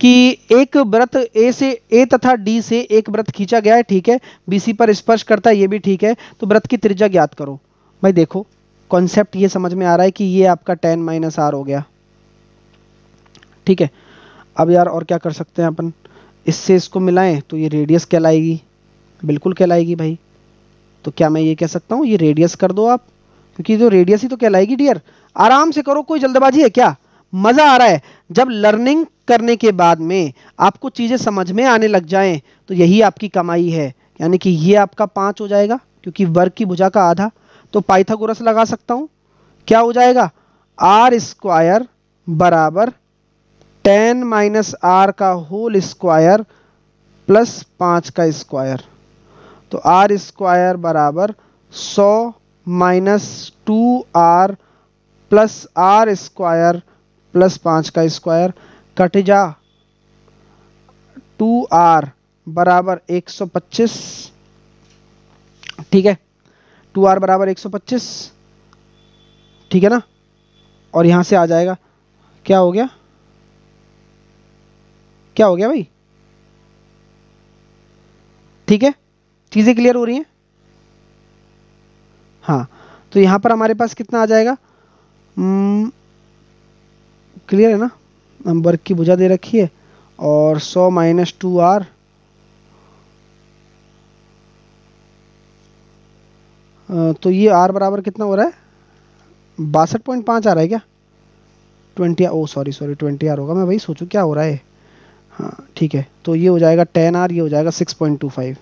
कि एक व्रत ए से ए तथा डी से एक व्रत खींचा गया है ठीक है बीसी पर स्पर्श करता है ये भी ठीक है तो व्रत की त्रिज्या ज्ञात करो भाई देखो कॉन्सेप्ट ये समझ में आ रहा है कि ये आपका टेन माइनस आर हो गया ठीक है अब यार और क्या कर सकते हैं अपन इससे इसको मिलाएं तो ये रेडियस कहलाएगी बिल्कुल कहलाएगी भाई तो क्या मैं ये कह सकता हूँ ये रेडियस कर दो आप क्योंकि तो रेडियस ही तो कहलाएगी डियर आराम से करो कोई जल्दबाजी है क्या मज़ा आ रहा है जब लर्निंग करने के बाद में आपको चीज़ें समझ में आने लग जाए तो यही आपकी कमाई है यानी कि ये आपका पांच हो जाएगा क्योंकि वर्ग की भुजा का आधा तो पाइथागोरस लगा सकता हूं क्या हो जाएगा आर स्क्वायर बराबर टेन माइनस आर का होल स्क्वायर प्लस पांच का स्क्वायर तो आर स्क्वायर बराबर सौ minus two R plus R square plus पांच का स्क्वायर कट जा टू आर बराबर एक सौ पच्चीस ठीक है टू आर बराबर एक सौ पच्चीस ठीक है ना और यहाँ से आ जाएगा क्या हो गया क्या हो गया भाई ठीक है चीज़ें क्लियर हो रही हैं हाँ तो यहाँ पर हमारे पास कितना आ जाएगा क्लियर हम्म, है ना नंबर की भुजा दे रखी है और सौ माइनस टू आर तो ये आर बराबर कितना हो रहा है बासठ पॉइंट पाँच आ रहा है क्या twenty oh sorry sorry twenty R होगा मैं वही सोचूँ क्या हो रहा है हाँ ठीक है तो ये हो जाएगा टेन आर ये हो जाएगा six point two five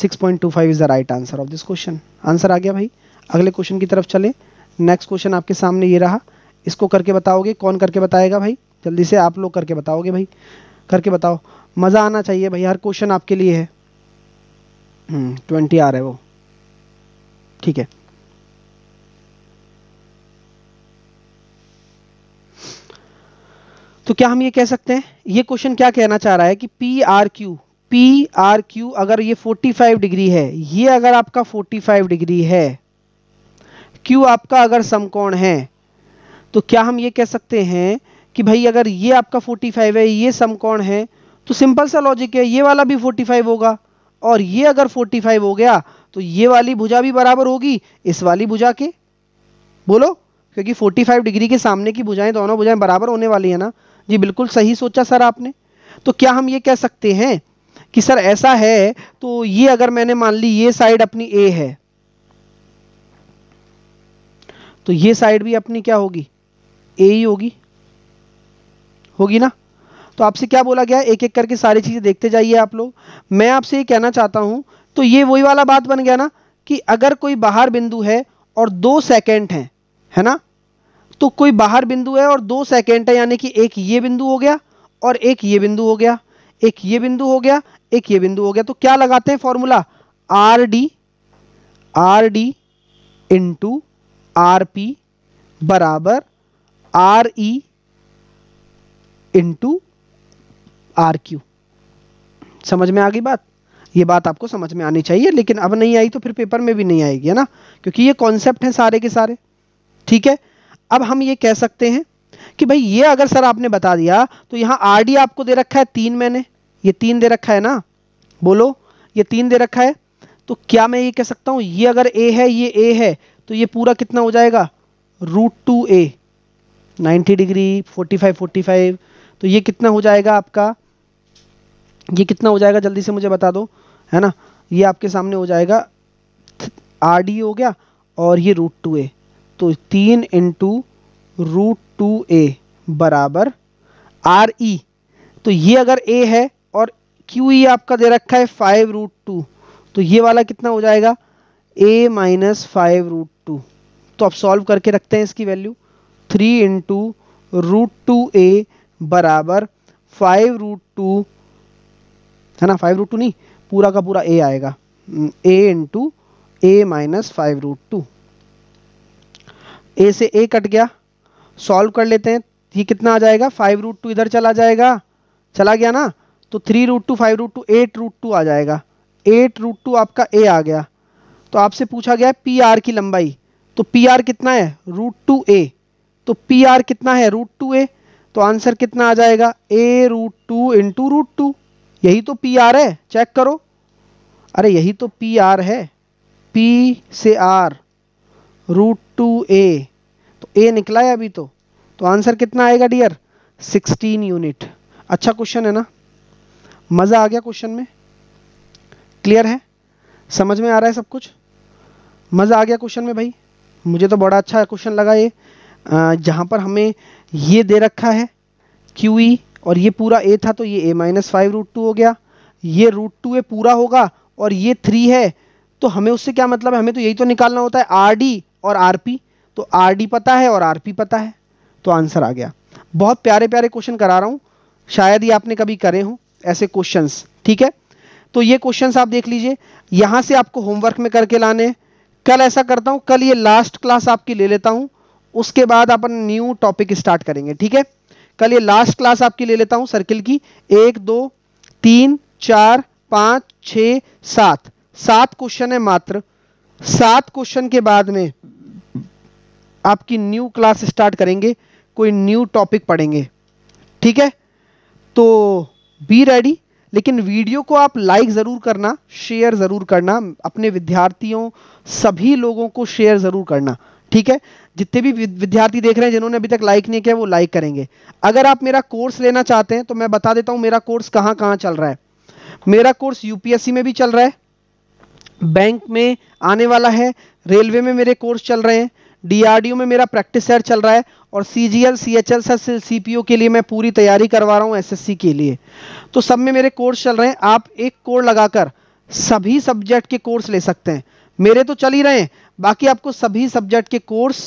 six point two five is the right answer of this question answer आ गया भाई अगले क्वेश्चन की तरफ चले नेक्स्ट क्वेश्चन आपके सामने ये रहा इसको करके बताओगे कौन करके बताएगा भाई जल्दी से आप लोग करके बताओगे भाई करके बताओ मज़ा आना चाहिए भाई हर क्वेश्चन आपके लिए है हम्म, ट्वेंटी आर है वो ठीक है तो क्या हम ये कह सकते हैं ये क्वेश्चन क्या कहना चाह रहा है कि P R Q P R Q अगर ये 45 डिग्री है ये अगर आपका 45 डिग्री है क्यू आपका अगर समकोण है तो क्या हम ये कह सकते हैं कि भाई अगर ये आपका 45 है ये समकोण है तो सिंपल सा लॉजिक है ये वाला भी 45 होगा और ये अगर 45 हो गया तो ये वाली भुजा भी बराबर होगी इस वाली भुजा के बोलो क्योंकि 45 डिग्री के सामने की भुजाएं दोनों भुजाएं बराबर होने वाली है ना जी बिल्कुल सही सोचा सर आपने तो क्या हम ये कह सकते हैं कि सर ऐसा है तो ये अगर मैंने मान ली ये साइड अपनी ए है तो ये साइड भी अपनी क्या होगी ए ही होगी होगी ना तो आपसे क्या बोला गया एक एक करके सारी चीज़ें देखते जाइए आप लोग मैं आपसे ये कहना चाहता हूं तो ये वही वाला बात बन गया ना कि अगर कोई बाहर बिंदु है और दो सेकेंड है है ना तो कोई बाहर बिंदु है और दो सेकेंड है यानी कि एक ये बिंदु हो गया और एक ये बिंदु हो गया एक ये बिंदु हो गया एक ये बिंदु हो गया तो क्या लगाते हैं formula R D R D into R P बराबर R E into R Q समझ में आ गई बात ये बात आपको समझ में आनी चाहिए लेकिन अब नहीं आई तो फिर पेपर में भी नहीं आएगी है ना क्योंकि ये कॉन्सेप्ट हैं सारे के सारे ठीक है अब हम ये कह सकते हैं कि भाई ये अगर सर आपने बता दिया तो यहाँ आर आपको दे रखा है तीन मैंने ये तीन दे रखा है ना बोलो ये तीन दे रखा है तो क्या मैं ये कह सकता हूँ ये अगर ए है ये ए है तो ये पूरा कितना हो जाएगा root two A ninety degree forty five forty five तो ये कितना हो जाएगा आपका ये कितना हो जाएगा जल्दी से मुझे बता दो है ना ये आपके सामने हो जाएगा आर डी हो गया और ये रूट टू ए तो तीन इंटू रूट टू ए बराबर आर ई तो ये अगर ए है और क्यू ई e आपका दे रखा है फाइव रूट टू तो ये वाला कितना हो जाएगा A minus five root two तो आप सॉल्व करके रखते हैं इसकी value three into root two A बराबर फाइव रूट टू है ना फाइव रूट टू नहीं पूरा का पूरा ए आएगा A into A minus five root two A से ए कट गया सॉल्व कर लेते हैं ये कितना आ जाएगा फाइव रूट टू इधर चला जाएगा चला गया ना तो three root two five root two eight root two आ जाएगा एट रूट टू आपका ए आ गया तो आपसे पूछा गया पी आर की लंबाई तो पी आर कितना है रूट टू ए तो पी आर कितना है रूट टू ए तो आंसर कितना आ जाएगा A root two into root two यही तो पी आर है चेक करो अरे यही तो पी आर है पी से आर रूट टू ए तो ए निकला है अभी तो तो आंसर कितना आएगा डियर 16 यूनिट अच्छा क्वेश्चन है ना मज़ा आ गया क्वेश्चन में क्लियर है समझ में आ रहा है सब कुछ मज़ा आ गया क्वेश्चन में भाई मुझे तो बड़ा अच्छा क्वेश्चन लगा ये जहां पर हमें ये दे रखा है क्यू ई e और ये पूरा ए था तो ये A minus five root two हो गया ये रूट टू ए पूरा होगा और ये थ्री है तो हमें उससे क्या मतलब है हमें तो यही तो निकालना होता है आर डी और आर पी तो आर डी पता है और आर पी पता है तो आंसर आ गया बहुत प्यारे प्यारे क्वेश्चन करा रहा हूँ शायद ही आपने कभी करे हों ऐसे क्वेश्चन ठीक है तो ये क्वेश्चन आप देख लीजिए यहाँ से आपको होमवर्क में करके लाने कल ऐसा करता हूँ कल ये लास्ट क्लास आपकी ले लेता हूँ उसके बाद अपन न्यू टॉपिक स्टार्ट करेंगे ठीक है कल ये लास्ट क्लास आपकी ले लेता हूं सर्किल की एक दो तीन चार पांच छ सात सात क्वेश्चन है मात्र सात क्वेश्चन के बाद में आपकी न्यू क्लास स्टार्ट करेंगे कोई न्यू टॉपिक पढ़ेंगे ठीक है तो बी रेडी लेकिन वीडियो को आप लाइक ज़रूर करना शेयर ज़रूर करना अपने विद्यार्थियों सभी लोगों को शेयर ज़रूर करना ठीक है जितने भी विद्यार्थी देख रहे हैं जिन्होंने अभी तक लाइक नहीं किया वो लाइक करेंगे अगर आप मेरा कोर्स लेना चाहते हैं तो मैं बता देता हूं मेरा कोर्स कहाँ कहाँ चल रहा है मेरा कोर्स यूपीएससी में भी चल रहा है बैंक में आने वाला है रेलवे में मेरे कोर्स चल रहे हैं डीआरडीओ में मेरा प्रैक्टिस सेट चल रहा है और C G L C H L CPO C P O के लिए मैं पूरी तैयारी करवा रहा हूँ एस एस सी के लिए तो सब में मेरे कोर्स चल रहे हैं आप एक कोड लगाकर सभी सब्जेक्ट के कोर्स ले सकते हैं मेरे तो चल ही रहे हैं बाकी आपको सभी सब्जेक्ट के कोर्स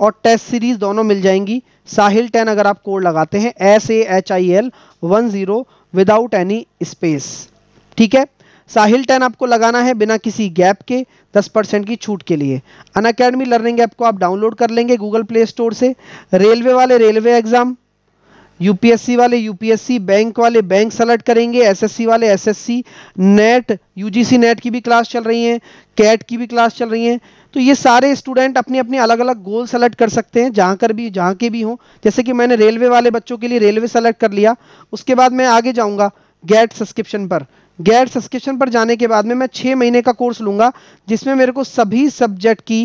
और टेस्ट सीरीज दोनों मिल जाएंगी साहिल टेन अगर आप कोड लगाते हैं S A H I L one zero without any space ठीक है साहिल टेन आपको लगाना है बिना किसी गैप के 10 परसेंट की छूट के लिए अन अकेडमी लर्निंग ऐप को आप डाउनलोड कर लेंगे गूगल प्ले स्टोर से रेलवे वाले रेलवे एग्ज़ाम यूपीएससी वाले यूपीएससी बैंक वाले बैंक सेलेक्ट करेंगे एसएससी वाले एसएससी नेट यूजीसी नेट की भी क्लास चल रही है कैट की भी क्लास चल रही है तो ये सारे स्टूडेंट अपने अपने अलग अलग गोल सेलेक्ट कर सकते हैं जहाँ कर भी जहाँ के भी हों जैसे कि मैंने रेलवे वाले बच्चों के लिए रेलवे सेलेक्ट कर लिया उसके बाद मैं आगे जाऊँगा गेट सब्सक्रिप्शन पर गेट सब्सक्रिप्शन पर जाने के बाद में मैं छः महीने का कोर्स लूँगा जिसमें मेरे को सभी सब्जेक्ट की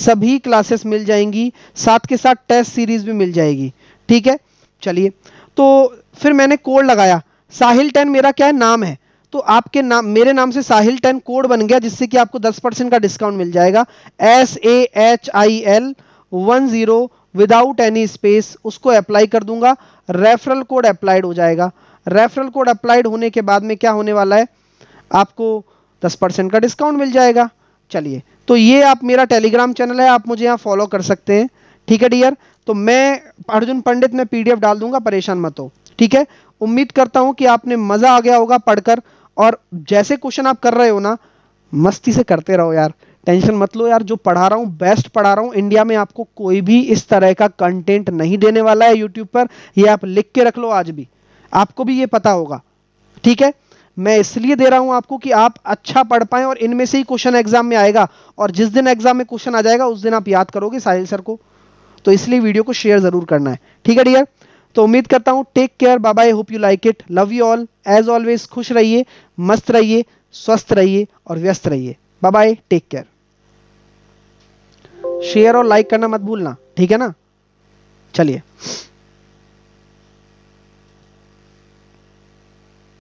सभी क्लासेस मिल जाएंगी साथ के साथ टेस्ट सीरीज भी मिल जाएगी ठीक है चलिए तो फिर मैंने कोड लगाया साहिल टेन मेरा क्या है नाम है तो आपके नाम मेरे नाम से साहिल टेन कोड बन गया जिससे कि आपको 10 परसेंट का डिस्काउंट मिल जाएगा S A H I L one zero without any space उसको अप्लाई कर दूंगा रेफरल कोड अप्लाइड हो जाएगा रेफरल कोड अप्लाइड होने के बाद में क्या होने वाला है आपको 10 परसेंट का डिस्काउंट मिल जाएगा चलिए तो ये आप मेरा टेलीग्राम चैनल है आप मुझे यहाँ फॉलो कर सकते हैं ठीक है डियर तो मैं अर्जुन पंडित में पीडीएफ डाल दूंगा परेशान मत हो ठीक है उम्मीद करता हूँ कि आपने मज़ा आ गया होगा पढ़कर और जैसे क्वेश्चन आप कर रहे हो ना मस्ती से करते रहो यार टेंशन मत लो यार जो पढ़ा रहा हूँ बेस्ट पढ़ा रहा हूँ इंडिया में आपको कोई भी इस तरह का कंटेंट नहीं देने वाला है यूट्यूब पर ये आप लिख के रख लो आज भी आपको भी ये पता होगा ठीक है मैं इसलिए दे रहा हूं आपको कि आप अच्छा पढ़ पाए और इनमें से ही क्वेश्चन एग्जाम में आएगा और जिस दिन एग्जाम में क्वेश्चन आ जाएगा उस दिन आप याद करोगे साहिल सर को तो इसलिए वीडियो को शेयर जरूर करना है ठीक है डियर तो उम्मीद करता हूँ take care bye bye hope you like it love you all as always खुश रहिए मस्त रहिए स्वस्थ रहिए और व्यस्त रहिए बाय टेक केयर शेयर और लाइक करना मत भूलना ठीक है ना चलिए